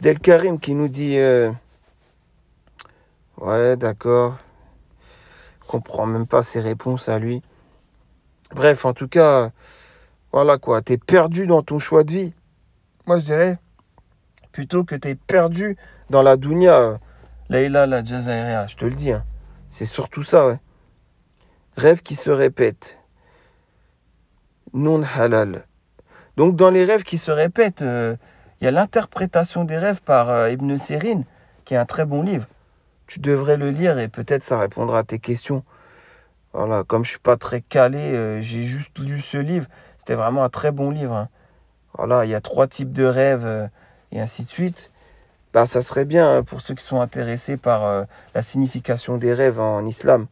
Del Karim qui nous dit euh, Ouais, d'accord. Comprends même pas ses réponses à lui. Bref, en tout cas, voilà quoi, tu es perdu dans ton choix de vie. Moi, je dirais plutôt que tu es perdu dans la dounia. Laïla, la jazairia, je te le dis. Hein. C'est surtout ça, ouais. Rêve qui se répète. Non halal. Donc, dans les rêves qui se répètent, il euh, y a l'interprétation des rêves par euh, Ibn Sérine, qui est un très bon livre. Tu devrais le lire et peut-être ça répondra à tes questions. Voilà, comme je suis pas très calé, euh, j'ai juste lu ce livre. C'était vraiment un très bon livre. Voilà, hein. il y a trois types de rêves euh, et ainsi de suite. Bah, ça serait bien hein, pour ceux qui sont intéressés par euh, la signification des rêves en islam.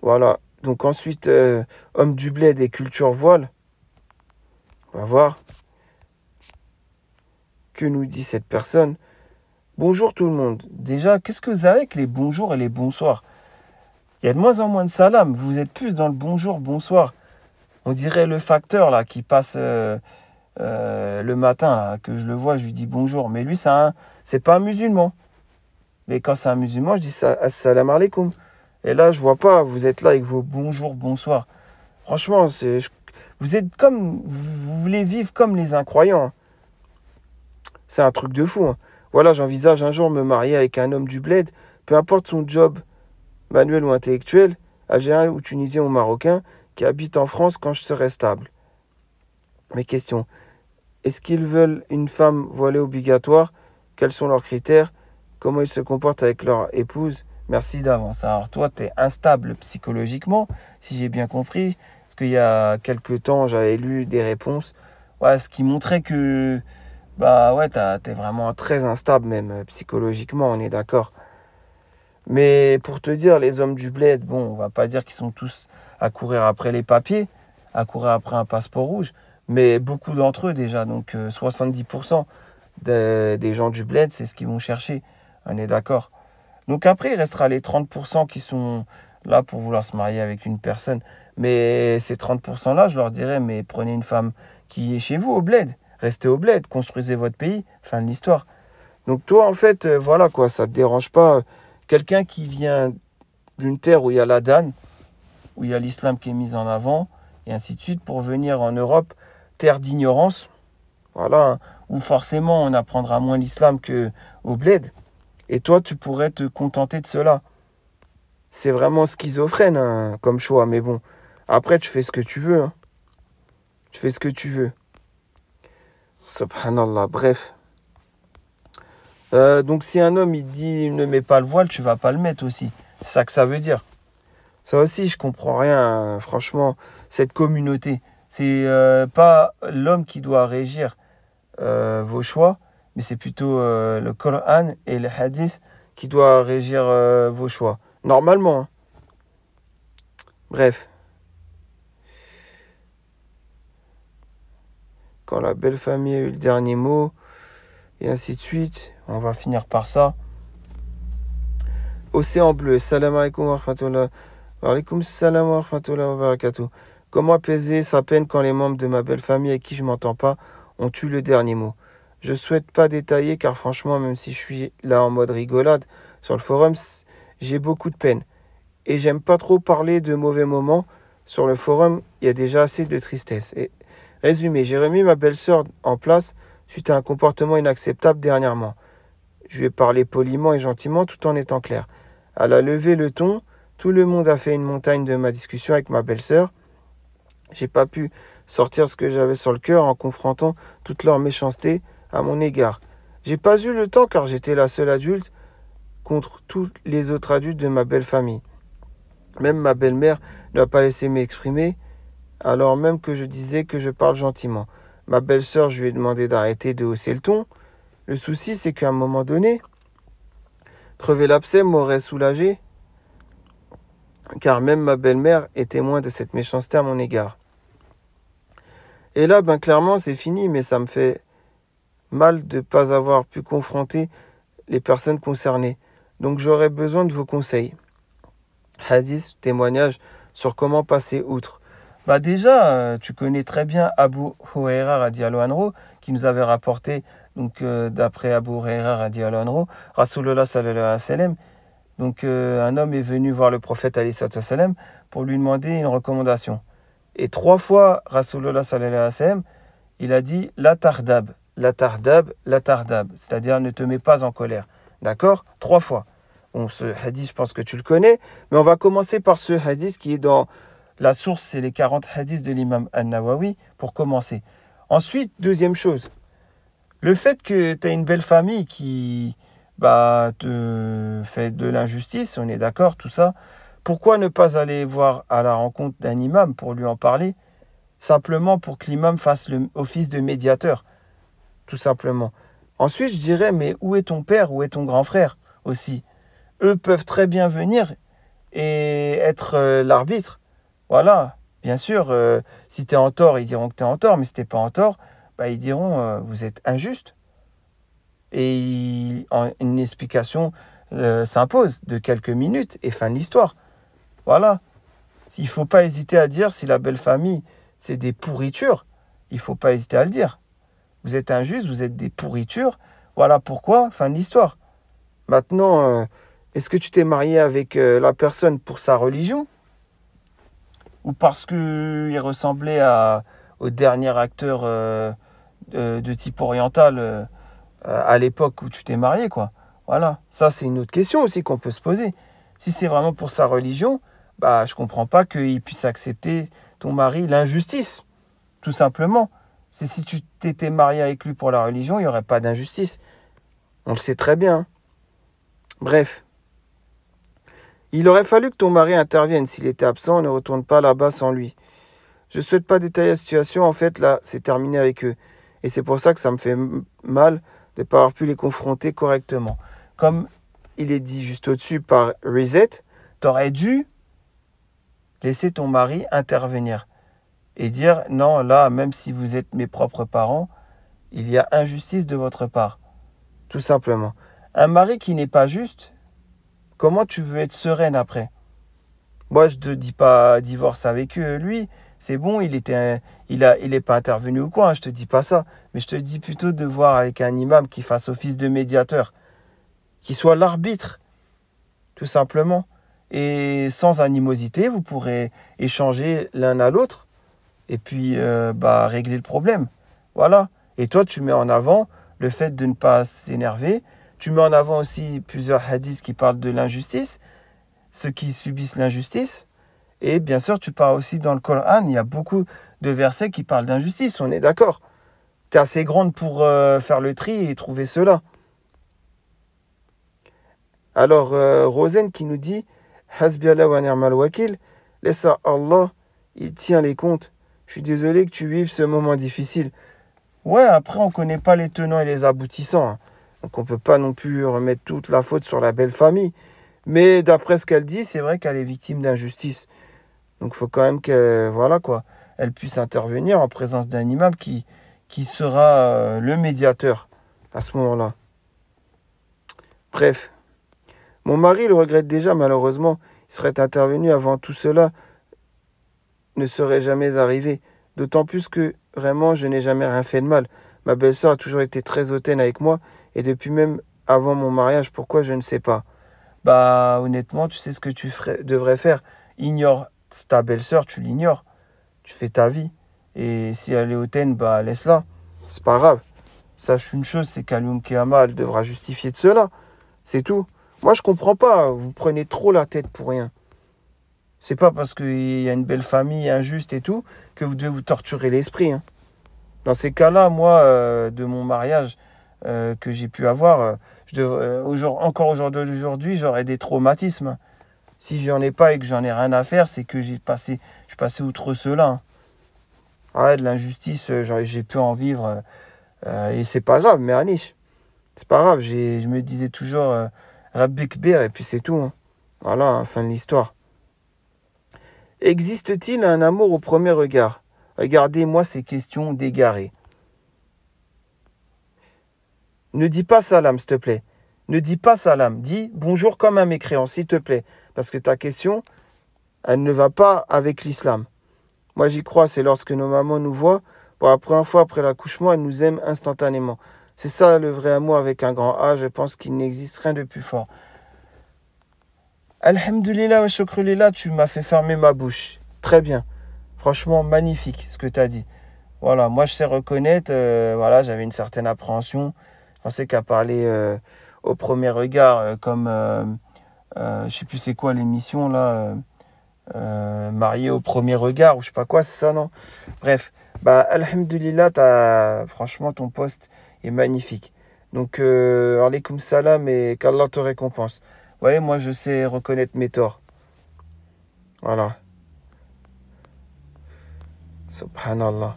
Voilà. Donc ensuite, euh, Homme du blé des cultures voiles. On va voir. Que nous dit cette personne Bonjour tout le monde. Déjà, qu'est-ce que vous avez avec les bonjours et les bonsoirs Il y a de moins en moins de salam. Vous êtes plus dans le bonjour, bonsoir on dirait le facteur là qui passe euh, euh, le matin, que je le vois, je lui dis bonjour. Mais lui, c'est pas un musulman. Mais quand c'est un musulman, je dis salam alaikum. Et là, je vois pas, vous êtes là avec vos bonjour, bonsoir. Franchement, vous êtes comme, vous voulez vivre comme les incroyants. Hein. C'est un truc de fou. Hein. Voilà, j'envisage un jour me marier avec un homme du bled, peu importe son job, manuel ou intellectuel, algérien ou tunisien ou marocain, qui habitent en France quand je serai stable. Mes questions. Est-ce qu'ils veulent une femme voilée obligatoire Quels sont leurs critères Comment ils se comportent avec leur épouse Merci d'avance. Alors toi, tu es instable psychologiquement, si j'ai bien compris. Parce qu'il y a quelques temps, j'avais lu des réponses. ce qui montrait que bah ouais, es vraiment très instable même euh, psychologiquement, on est d'accord. Mais pour te dire, les hommes du bled, bon, on va pas dire qu'ils sont tous à courir après les papiers, à courir après un passeport rouge, mais beaucoup d'entre eux déjà, donc 70% euh, des gens du bled, c'est ce qu'ils vont chercher, on est d'accord. Donc après, il restera les 30% qui sont là pour vouloir se marier avec une personne, mais ces 30% là, je leur dirais, mais prenez une femme qui est chez vous au bled, restez au bled, construisez votre pays, fin de l'histoire. Donc toi, en fait, euh, voilà quoi, ça te dérange pas. Quelqu'un qui vient d'une terre où il y a la danne, où il y a l'islam qui est mis en avant, et ainsi de suite, pour venir en Europe, terre d'ignorance, voilà, hein, où forcément on apprendra moins l'islam qu'au bled, et toi tu pourrais te contenter de cela. C'est vraiment schizophrène hein, comme choix, mais bon, après tu fais ce que tu veux, hein. tu fais ce que tu veux. Subhanallah, bref. Euh, donc si un homme il dit ne mets pas le voile, tu vas pas le mettre aussi. C'est ça que ça veut dire. Ça aussi, je comprends rien, franchement, cette communauté. C'est euh, pas l'homme qui doit régir euh, vos choix, mais c'est plutôt euh, le Coran et le Hadith qui doit régir vos choix. Normalement. Hein. Bref. Quand la belle famille a eu le dernier mot, et ainsi de suite. On va finir par ça. Océan bleu. Salam alaikum wa rahmatullah. Comment apaiser sa peine quand les membres de ma belle famille avec qui je m'entends pas ont eu le dernier mot Je souhaite pas détailler car franchement, même si je suis là en mode rigolade sur le forum, j'ai beaucoup de peine. Et j'aime pas trop parler de mauvais moments. Sur le forum, il y a déjà assez de tristesse. Et résumé, j'ai remis ma belle-sœur en place suite à un comportement inacceptable dernièrement. Je lui ai parlé poliment et gentiment tout en étant clair. Elle a levé le ton tout le monde a fait une montagne de ma discussion avec ma belle-sœur. J'ai pas pu sortir ce que j'avais sur le cœur en confrontant toute leur méchanceté à mon égard. J'ai pas eu le temps car j'étais la seule adulte contre tous les autres adultes de ma belle famille. Même ma belle-mère ne m'a pas laissé m'exprimer, alors même que je disais que je parle gentiment. Ma belle-sœur, je lui ai demandé d'arrêter de hausser le ton. Le souci, c'est qu'à un moment donné, crever l'abcès m'aurait soulagé car même ma belle-mère est témoin de cette méchanceté à mon égard. Et là, ben clairement, c'est fini, mais ça me fait mal de ne pas avoir pu confronter les personnes concernées. Donc j'aurais besoin de vos conseils. Hadith, témoignage sur comment passer outre. Bah déjà, euh, tu connais très bien Abu Huraira radiallahu anhu qui nous avait rapporté donc euh, d'après Abu Huraira radiallahu anhu, Rasulullah sallallahu alayhi wa sallam donc euh, un homme est venu voir le prophète salam pour lui demander une recommandation. Et trois fois, Rasulullah sallam, il a dit la tardab, la tardab, la tardab, c'est-à-dire ne te mets pas en colère. D'accord Trois fois. Bon, ce hadith, je pense que tu le connais, mais on va commencer par ce hadith qui est dans la source, c'est les 40 hadiths de l'imam An-Nawawi pour commencer. Ensuite, deuxième chose, le fait que tu as une belle famille qui, bah, te fait de l'injustice, on est d'accord, tout ça. Pourquoi ne pas aller voir à la rencontre d'un imam pour lui en parler Simplement pour que l'imam fasse le office de médiateur, tout simplement. Ensuite, je dirais, mais où est ton père, où est ton grand frère aussi Eux peuvent très bien venir et être euh, l'arbitre. Voilà, bien sûr, euh, si tu es en tort, ils diront que tu es en tort, mais si tu pas en tort, bah, ils diront, euh, vous êtes injuste. Et une explication euh, s'impose de quelques minutes et fin de l'histoire. Voilà. Il ne faut pas hésiter à dire si la belle famille, c'est des pourritures. Il ne faut pas hésiter à le dire. Vous êtes injuste, vous êtes des pourritures. Voilà pourquoi, fin de l'histoire. Maintenant, euh, est-ce que tu t'es marié avec euh, la personne pour sa religion Ou parce qu'il ressemblait au dernier acteur de, type oriental euh, à l'époque où tu t'es marié, quoi. Voilà. Ça, c'est une autre question aussi qu'on peut se poser. Si c'est vraiment pour sa religion, bah, je comprends pas qu'il puisse accepter ton mari l'injustice, tout simplement. C'est si tu t'étais marié avec lui pour la religion, il n'y aurait pas d'injustice. On le sait très bien. Hein. Bref. Il aurait fallu que ton mari intervienne. S'il était absent, on ne retourne pas là-bas sans lui. Je ne souhaite pas détailler la situation. En fait, là, c'est terminé avec eux. Et c'est pour ça que ça me fait mal de ne pas avoir pu les confronter correctement. Comme il est dit juste au-dessus par Reset, t'aurais dû laisser ton mari intervenir et dire non, là, même si vous êtes mes propres parents, il y a injustice de votre part. Tout simplement. Un mari qui n'est pas juste, comment tu veux être sereine après Moi, je ne dis pas divorce avec lui, c'est bon, il était, il a, il pas intervenu ou quoi. Hein, je te dis pas ça, mais je te dis plutôt de voir avec un imam qui fasse office de médiateur, qui soit l'arbitre, tout simplement. Et sans animosité, vous pourrez échanger l'un à l'autre et puis euh, bah régler le problème. Voilà. Et toi, tu mets en avant le fait de ne pas s'énerver. Tu mets en avant aussi plusieurs hadiths qui parlent de l'injustice, ceux qui subissent l'injustice. Et bien sûr, tu parles aussi dans le Coran, il y a beaucoup de versets qui parlent d'injustice, on est d'accord. Tu es assez grande pour euh, faire le tri et trouver cela. Alors, euh, Rosen qui nous dit Hasbi Allah wa wakil, laisse Allah, il tient les comptes. Je suis désolé que tu vives ce moment difficile. Ouais, après, on ne connaît pas les tenants et les aboutissants. Hein. Donc, on ne peut pas non plus remettre toute la faute sur la belle famille. Mais d'après ce qu'elle dit, c'est vrai qu'elle est victime d'injustice. Donc il faut quand même que voilà quoi, elle puisse intervenir en présence d'un imam qui, qui sera euh, le médiateur à ce moment-là. Bref, mon mari le regrette déjà malheureusement, il serait intervenu avant tout cela ne serait jamais arrivé, d'autant plus que vraiment je n'ai jamais rien fait de mal. Ma belle-sœur a toujours été très hautaine avec moi et depuis même avant mon mariage, pourquoi je ne sais pas. Bah honnêtement, tu sais ce que tu ferais, devrais faire. Ignore ta belle-sœur, tu l'ignores. Tu fais ta vie. Et si elle est hautaine, bah laisse-la. C'est pas grave. Sache une chose, c'est qu'Alioum Kiyama, elle devra justifier de cela. C'est tout. Moi, je comprends pas. Vous prenez trop la tête pour rien. C'est pas parce qu'il y a une belle famille injuste et tout que vous devez vous torturer l'esprit. Hein. Dans ces cas-là, moi, euh, de mon mariage euh, que j'ai pu avoir, euh, encore aujourd'hui, j'aurais des traumatismes. Si j'en ai pas et que j'en ai rien à faire, c'est que j'ai passé, je suis passé outre cela. Ah, de l'injustice, euh, j'ai pu en vivre. Euh, euh, et c'est pas grave, mais Anish, c'est pas grave. Je me disais toujours Rabbi et puis c'est tout. Hein. Voilà, hein, fin de l'histoire. Existe-t-il un amour au premier regard Regardez-moi ces questions dégarées. Ne dis pas salam, s'il te plaît. Ne dis pas salam. Dis bonjour comme un mécréant, s'il te plaît. Parce que ta question, elle ne va pas avec l'islam. Moi, j'y crois, c'est lorsque nos mamans nous voient, pour la première fois après l'accouchement, elles nous aiment instantanément. C'est ça le vrai amour avec un grand A, je pense qu'il n'existe rien de plus fort. Alhamdulillah wa tu m'as fait fermer ma bouche. Très bien. Franchement, magnifique ce que tu as dit. Voilà, moi je sais reconnaître, euh, voilà, j'avais une certaine appréhension. Je pensais qu'à parler euh, au premier regard euh, comme euh, je sais plus c'est quoi l'émission là, euh, euh, marié au premier regard ou je sais pas quoi, c'est ça non Bref, bah alhamdulillah, as, franchement ton poste est magnifique. Donc, euh, alaykoum salam et qu'Allah te récompense. Vous voyez, moi, je sais reconnaître mes torts. Voilà. Subhanallah.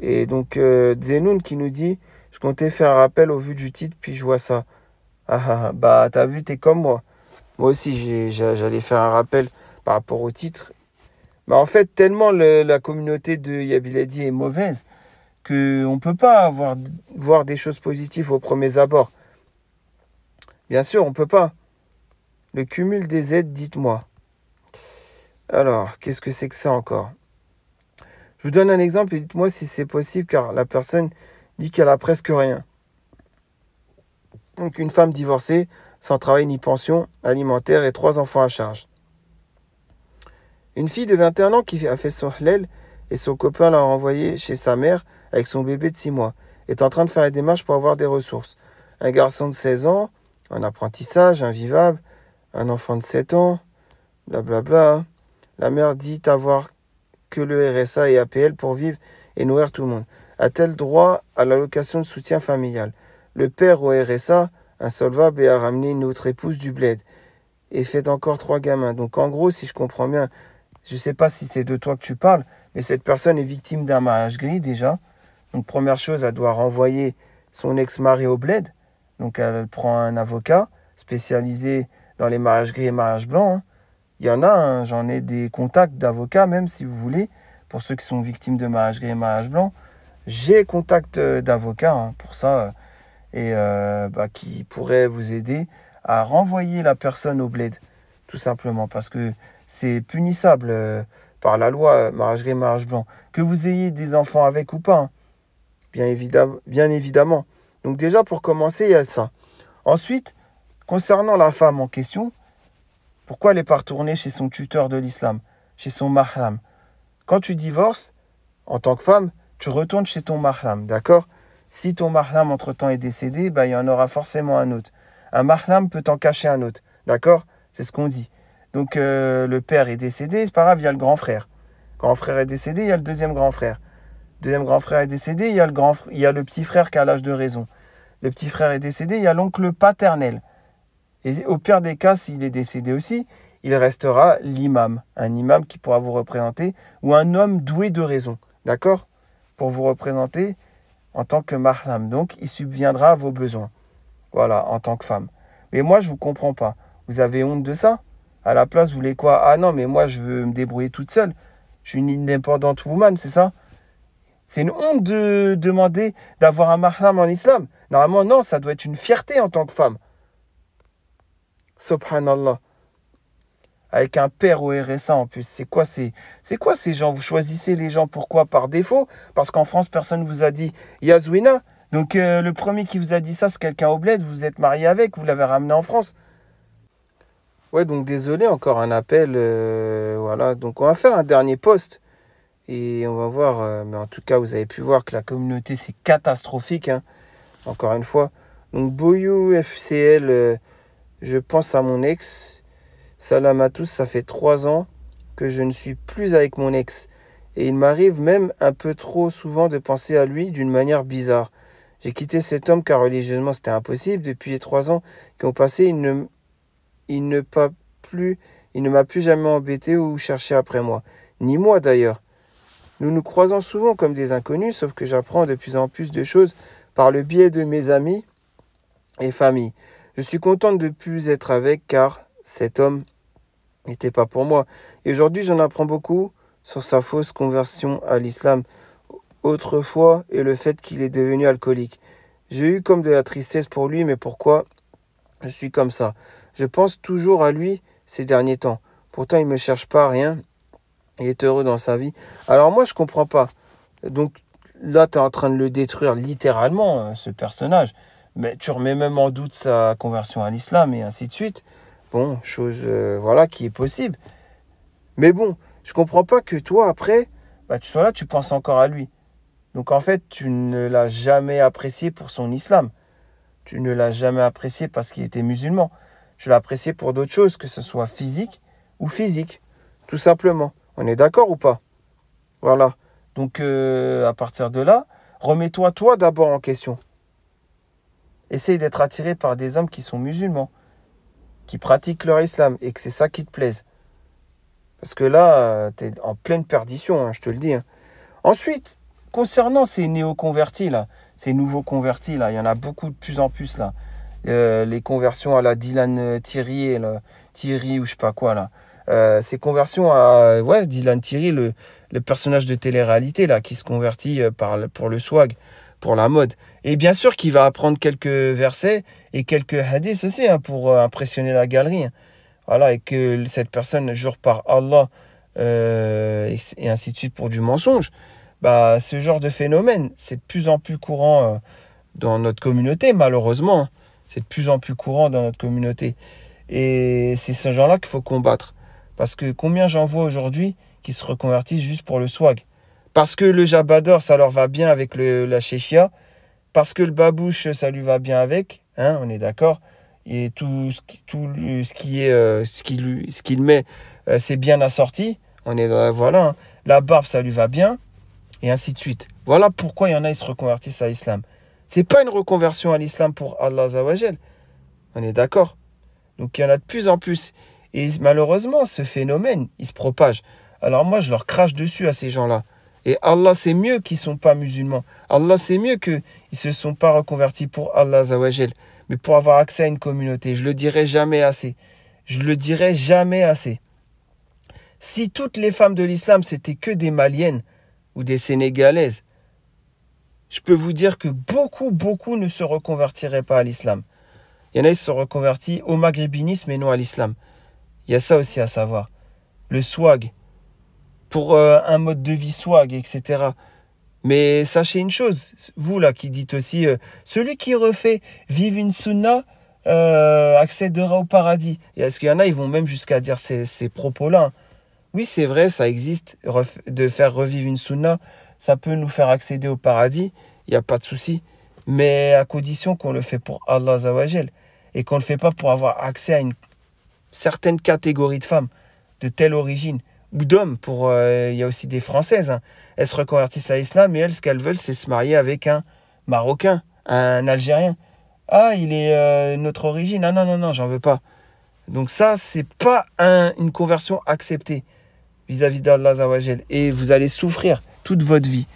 Et donc, Zenoun qui nous dit Je comptais faire appel au vu du titre, puis je vois ça. ah, ah, ah. bah, t'as vu, t'es comme moi. Moi aussi, j'allais faire un rappel par rapport au titre. Mais en fait, tellement la communauté de Yabiladi est mauvaise qu'on ne peut pas avoir, voir des choses positives au premiers abords. Bien sûr, on ne peut pas. Le cumul des aides, dites-moi. Alors, qu'est-ce que c'est que ça encore Je vous donne un exemple et dites-moi si c'est possible, car la personne dit qu'elle a presque rien. Donc, une femme divorcée sans travail ni pension alimentaire et trois enfants à charge. Une fille de 21 ans qui a fait son halal et son copain l'a renvoyée chez sa mère avec son bébé de 6 mois, est en train de faire des démarches pour avoir des ressources. Un garçon de 16 ans, un apprentissage, un vivable, un enfant de 7 ans, blablabla. La mère dit avoir que le RSA et APL pour vivre et nourrir tout le monde. A-t-elle droit à l'allocation de soutien familial Le père au RSA insolvable et a ramené une autre épouse du bled. Et fait encore trois gamins. Donc en gros, si je comprends bien, je ne sais pas si c'est de toi que tu parles, mais cette personne est victime d'un mariage gris déjà. Donc première chose, elle doit renvoyer son ex-mari au bled. Donc elle prend un avocat spécialisé dans les mariages gris et mariages blancs. Hein. Il y en a, hein, j'en ai des contacts d'avocats même si vous voulez, pour ceux qui sont victimes de mariage gris et mariage blanc. J'ai contact euh, d'avocats, hein. pour ça, euh, et euh, bah, qui pourrait vous aider à renvoyer la personne au bled, tout simplement, parce que c'est punissable euh, par la loi euh, mariage gris, mariage blanc, que vous ayez des enfants avec ou pas, hein. bien, évidemment, bien évidemment. Donc déjà, pour commencer, il y a ça. Ensuite, concernant la femme en question, pourquoi elle n'est pas retournée chez son tuteur de l'islam, chez son mahram Quand tu divorces, en tant que femme, tu retournes chez ton mahram, d'accord si ton mahlam entre-temps est décédé, bah, il y en aura forcément un autre. Un mahlam peut en cacher un autre. D'accord C'est ce qu'on dit. Donc euh, le père est décédé, c'est pas grave, il y a le grand frère. Grand frère est décédé, il y a le deuxième grand frère. Deuxième grand frère est décédé, il y a le, grand, il y a le petit frère qui a l'âge de raison. Le petit frère est décédé, il y a l'oncle paternel. Et au pire des cas, s'il est décédé aussi, il restera l'imam, un imam qui pourra vous représenter, ou un homme doué de raison, d'accord Pour vous représenter en tant que mahram. Donc, il subviendra à vos besoins. Voilà, en tant que femme. Mais moi, je ne vous comprends pas. Vous avez honte de ça À la place, vous voulez quoi Ah non, mais moi, je veux me débrouiller toute seule. Je suis une indépendante woman, c'est ça C'est une honte de demander d'avoir un mahram en islam. Normalement, non, ça doit être une fierté en tant que femme. Subhanallah avec un père au RSA en plus. C'est quoi, ces, c'est quoi ces gens Vous choisissez les gens pourquoi Par défaut Parce qu'en France, personne ne vous a dit Yazwina. Donc euh, le premier qui vous a dit ça, c'est quelqu'un au bled, vous êtes marié avec, vous l'avez ramené en France. Ouais, donc désolé, encore un appel. Euh, voilà, donc on va faire un dernier poste. Et on va voir, euh, mais en tout cas, vous avez pu voir que la communauté, c'est catastrophique. Hein. encore une fois. Donc Boyou FCL, je pense à mon ex. Salam à tous, ça fait trois ans que je ne suis plus avec mon ex. Et il m'arrive même un peu trop souvent de penser à lui d'une manière bizarre. J'ai quitté cet homme car religieusement c'était impossible. Depuis les trois ans qui ont passé, il ne, il ne pas plus, il ne m'a plus jamais embêté ou cherché après moi. Ni moi d'ailleurs. Nous nous croisons souvent comme des inconnus, sauf que j'apprends de plus en plus de choses par le biais de mes amis et famille. Je suis contente de plus être avec car cet homme n'était pas pour moi. Et aujourd'hui, j'en apprends beaucoup sur sa fausse conversion à l'islam autrefois et le fait qu'il est devenu alcoolique. J'ai eu comme de la tristesse pour lui, mais pourquoi je suis comme ça Je pense toujours à lui ces derniers temps. Pourtant, il ne me cherche pas rien. Il est heureux dans sa vie. Alors moi, je ne comprends pas. Donc là, tu es en train de le détruire littéralement, hein, ce personnage. Mais tu remets même en doute sa conversion à l'islam et ainsi de suite. Bon, chose euh, voilà qui est possible. Mais bon, je comprends pas que toi, après, bah, tu sois là, tu penses encore à lui. Donc en fait, tu ne l'as jamais apprécié pour son islam. Tu ne l'as jamais apprécié parce qu'il était musulman. Je apprécié pour d'autres choses, que ce soit physique ou physique. Tout simplement. On est d'accord ou pas Voilà. Donc euh, à partir de là, remets toi, toi d'abord en question. Essaye d'être attiré par des hommes qui sont musulmans qui pratiquent leur islam et que c'est ça qui te plaise. Parce que là, euh, tu es en pleine perdition, hein, je te le dis. Hein. Ensuite, concernant ces néo-convertis, ces nouveaux convertis, il y en a beaucoup de plus en plus, là. Euh, les conversions à la Dylan euh, Thierry, Thierry ou je sais pas quoi, là. ces conversions à Dylan Thierry, le, le personnage de télé-réalité, là, qui se convertit par, pour le swag pour la mode. Et bien sûr qu'il va apprendre quelques versets et quelques hadiths aussi hein, pour euh, impressionner la galerie. Hein. Voilà, et que cette personne jure par Allah euh, et, ainsi de suite pour du mensonge. Bah, ce genre de phénomène, c'est de plus en plus courant euh, dans notre communauté, malheureusement. Hein. C'est de plus en plus courant dans notre communauté. Et c'est ce genre-là qu'il faut combattre. Parce que combien j'en vois aujourd'hui qui se reconvertissent juste pour le swag parce que le Jabador, ça leur va bien avec le, la Chéchia. Parce que le Babouche, ça lui va bien avec. Hein, on est d'accord. Et tout, ce qui, est, euh, ce qu'il met, euh, c'est bien assorti. On est euh, voilà. Hein. La barbe, ça lui va bien. Et ainsi de suite. Voilà pourquoi il y en a, ils se reconvertissent à l'islam. C'est pas une reconversion à l'islam pour Allah Zawajel. On est d'accord. Donc il y en a de plus en plus. Et malheureusement, ce phénomène, il se propage. Alors moi, je leur crache dessus à ces gens-là. Et Allah, sait mieux qu'ils ne sont pas musulmans. Allah, sait mieux qu'ils ne se sont pas reconvertis pour Allah Zawajel, mais pour avoir accès à une communauté. Je le dirai jamais assez. Je le dirai jamais assez. Si toutes les femmes de l'islam, c'était que des maliennes ou des sénégalaises, je peux vous dire que beaucoup, beaucoup ne se reconvertiraient pas à l'islam. Il y en a qui se sont reconvertis au maghrébinisme et non à l'islam. Il y a ça aussi à savoir. Le swag, pour euh, un mode de vie swag, etc. Mais sachez une chose, vous là qui dites aussi, euh, celui qui refait vive une sunna euh, accédera au paradis. Et est-ce qu'il y en a, ils vont même jusqu'à dire ces, propos-là hein. Oui, c'est vrai, ça existe, de faire revivre une sunna, ça peut nous faire accéder au paradis, il n'y a pas de souci. Mais à condition qu'on le fait pour Allah Zawajel et qu'on ne le fait pas pour avoir accès à une certaine catégorie de femmes de telle origine, ou d'hommes, pour, euh, il y a aussi des Françaises. Hein. Elles se reconvertissent à l'islam et elles, ce qu'elles veulent, c'est se marier avec un Marocain, un Algérien. Ah, il est euh, notre origine. Ah non, non, non, j'en veux pas. Donc ça, c'est pas une conversion acceptée vis-à-vis d'Allah Zawajel. Et vous allez souffrir toute votre vie.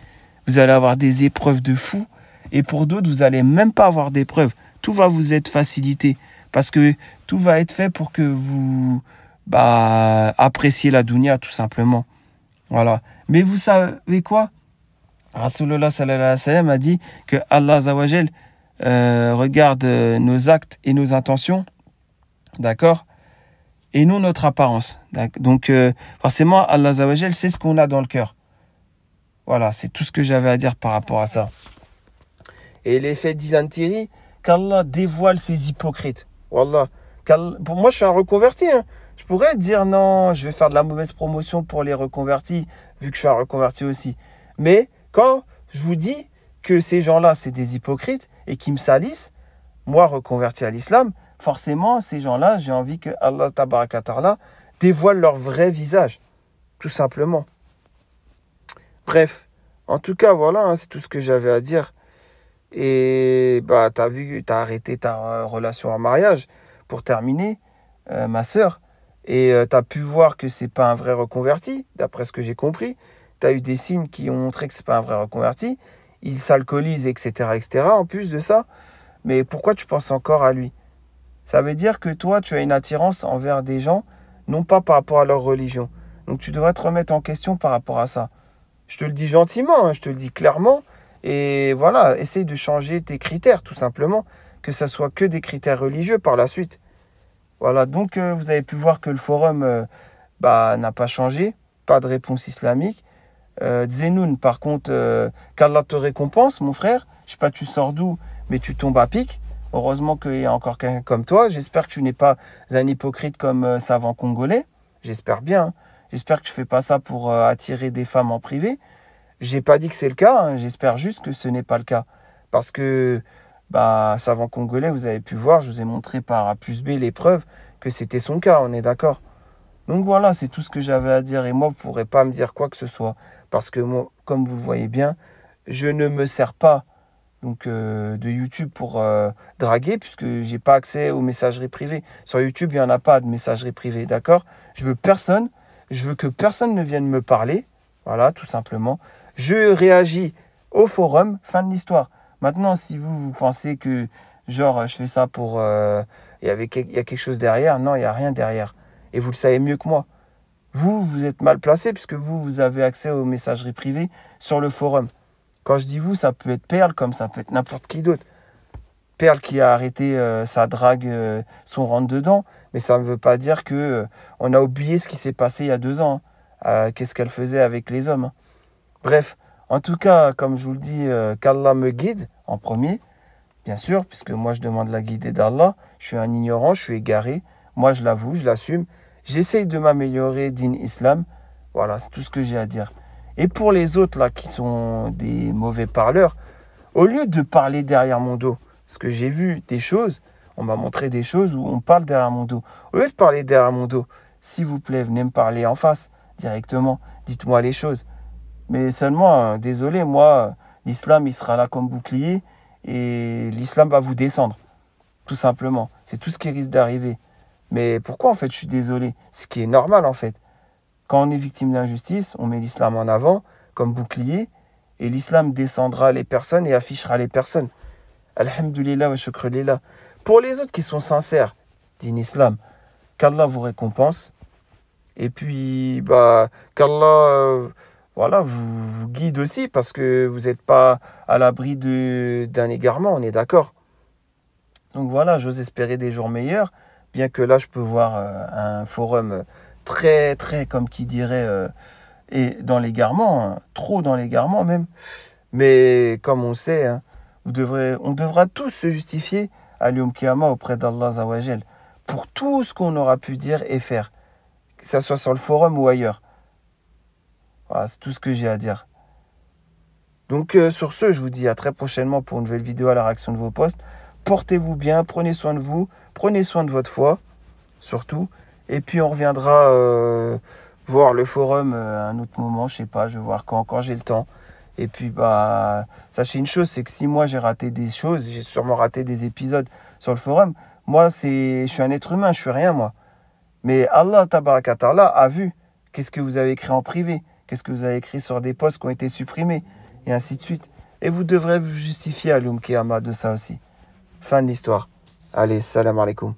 Vous allez avoir des épreuves de fou. Et pour d'autres, vous allez même pas avoir d'épreuves. Tout va vous être facilité. Parce que tout va être fait pour que vous bah, apprécier la dunya tout simplement. Voilà. Mais vous savez quoi Rasulullah sallallahu alayhi wa sallam a dit que Allah azawajal, euh, regarde euh, nos actes et nos intentions, d'accord Et non notre apparence. Donc euh, forcément, Allah azawajal c'est ce qu'on a dans le cœur. Voilà, c'est tout ce que j'avais à dire par rapport à ça. Et l'effet d'Ilan Thierry, qu'Allah dévoile ses hypocrites. Wallah. Pour moi, je suis un reconverti. Hein pourrais dire non, je vais faire de la mauvaise promotion pour les reconvertis, vu que je suis un reconverti aussi. Mais quand je vous dis que ces gens-là, c'est des hypocrites et qui me salissent, moi reconverti à l'islam, forcément, ces gens-là, j'ai envie que Allah là dévoile leur vrai visage, tout simplement. Bref, en tout cas, voilà, hein, c'est tout ce que j'avais à dire. Et bah, t'as vu, t'as arrêté ta euh, relation en mariage. Pour terminer, euh, ma sœur, et euh, tu as pu voir que c'est pas un vrai reconverti, d'après ce que j'ai compris. Tu as eu des signes qui ont montré que c'est pas un vrai reconverti. Il s'alcoolise, etc., etc., en plus de ça. Mais pourquoi tu penses encore à lui Ça veut dire que toi, tu as une attirance envers des gens, non pas par rapport à leur religion. Donc tu devrais te remettre en question par rapport à ça. Je te le dis gentiment, hein, je te le dis clairement. Et voilà, essaye de changer tes critères, tout simplement. Que ce soit que des critères religieux par la suite. Voilà, donc euh, vous avez pu voir que le forum euh, bah, n'a pas changé, pas de réponse islamique. Euh, Zenoun, par contre, euh, qu'Allah te récompense, mon frère. Je sais pas, tu sors d'où, mais tu tombes à pic. Heureusement qu'il y a encore quelqu'un comme toi. J'espère que tu n'es pas un hypocrite comme savant congolais. J'espère bien. Hein. J'espère que tu fais pas ça pour attirer des femmes en privé. J'ai pas dit que c'est le cas. Hein. J'espère juste que ce n'est pas le cas. Parce que bah, savant congolais, vous avez pu voir, je vous ai montré par A plus B les preuves que c'était son cas, on est d'accord Donc voilà, c'est tout ce que j'avais à dire et moi, vous ne pourrez pas me dire quoi que ce soit parce que moi, comme vous voyez bien, je ne me sers pas donc, euh, de YouTube pour euh, draguer puisque je n'ai pas accès aux messageries privées. Sur YouTube, il n'y en a pas de messagerie privée, d'accord Je veux personne, je veux que personne ne vienne me parler, voilà, tout simplement. Je réagis au forum, fin de l'histoire. Maintenant, si vous, vous pensez que, genre, je fais ça pour... Euh, il y, y a quelque chose derrière, non, il n'y a rien derrière. Et vous le savez mieux que moi. Vous, vous êtes mal placé puisque vous, vous avez accès aux messageries privées sur le forum. Quand je dis vous, ça peut être Perle comme ça peut être n'importe qui d'autre. Perle qui a arrêté euh, sa drague, euh, son rentre-dedans, mais ça ne veut pas dire que on a oublié ce qui s'est passé il y a deux ans. Hein. Qu'est-ce qu'elle faisait avec les hommes hein. Bref, en tout cas, comme je vous le dis, euh, qu'Allah me guide en premier, bien sûr, puisque moi je demande la guider d'Allah. Je suis un ignorant, je suis égaré. Moi je l'avoue, je l'assume. J'essaye de m'améliorer din islam. Voilà, c'est tout ce que j'ai à dire. Et pour les autres là qui sont des mauvais parleurs, au lieu de parler derrière mon dos, parce que j'ai vu des choses, on m'a montré des choses où on parle derrière mon dos. Au lieu de parler derrière mon dos, s'il vous plaît, venez me parler en face directement. Dites-moi les choses. Mais seulement, euh, désolé, moi, l'islam, il sera là comme bouclier et l'islam va vous descendre, tout simplement. C'est tout ce qui risque d'arriver. Mais pourquoi, en fait, je suis désolé Ce qui est normal, en fait. Quand on est victime d'injustice, on met l'islam en avant comme bouclier et l'islam descendra les personnes et affichera les personnes. Alhamdulillah wa shukrulillah. Pour les autres qui sont sincères, dit l'islam, qu'Allah vous récompense. Et puis, bah, qu'Allah euh, voilà, vous, vous guide aussi parce que vous n'êtes pas à l'abri d'un égarement, on est d'accord. Donc voilà, j'ose espérer des jours meilleurs, bien que là je peux voir euh, un forum très, très, comme qui dirait, euh, et dans l'égarement, hein, trop dans l'égarement même. Mais comme on sait, hein, on devra tous se justifier à l'Yom Kiyama auprès d'Allah Zawajel pour tout ce qu'on aura pu dire et faire, que ce soit sur le forum ou ailleurs. Voilà, ah, c'est tout ce que j'ai à dire. Donc euh, sur ce, je vous dis à très prochainement pour une nouvelle vidéo à la réaction de vos postes. Portez-vous bien, prenez soin de vous, prenez soin de votre foi, surtout. Et puis on reviendra euh, voir le forum euh, à un autre moment, je sais pas, je vais voir quand, j'ai le temps. Et puis bah sachez une chose, c'est que si moi j'ai raté des choses, j'ai sûrement raté des épisodes sur le forum. Moi c'est, je suis un être humain, je suis rien moi. Mais Allah Allah a vu qu'est-ce que vous avez écrit en privé. Qu'est-ce que vous avez écrit sur des postes qui ont été supprimés Et ainsi de suite. Et vous devrez vous justifier à l'Oum de ça aussi. Fin de l'histoire. Allez, salam alaikum.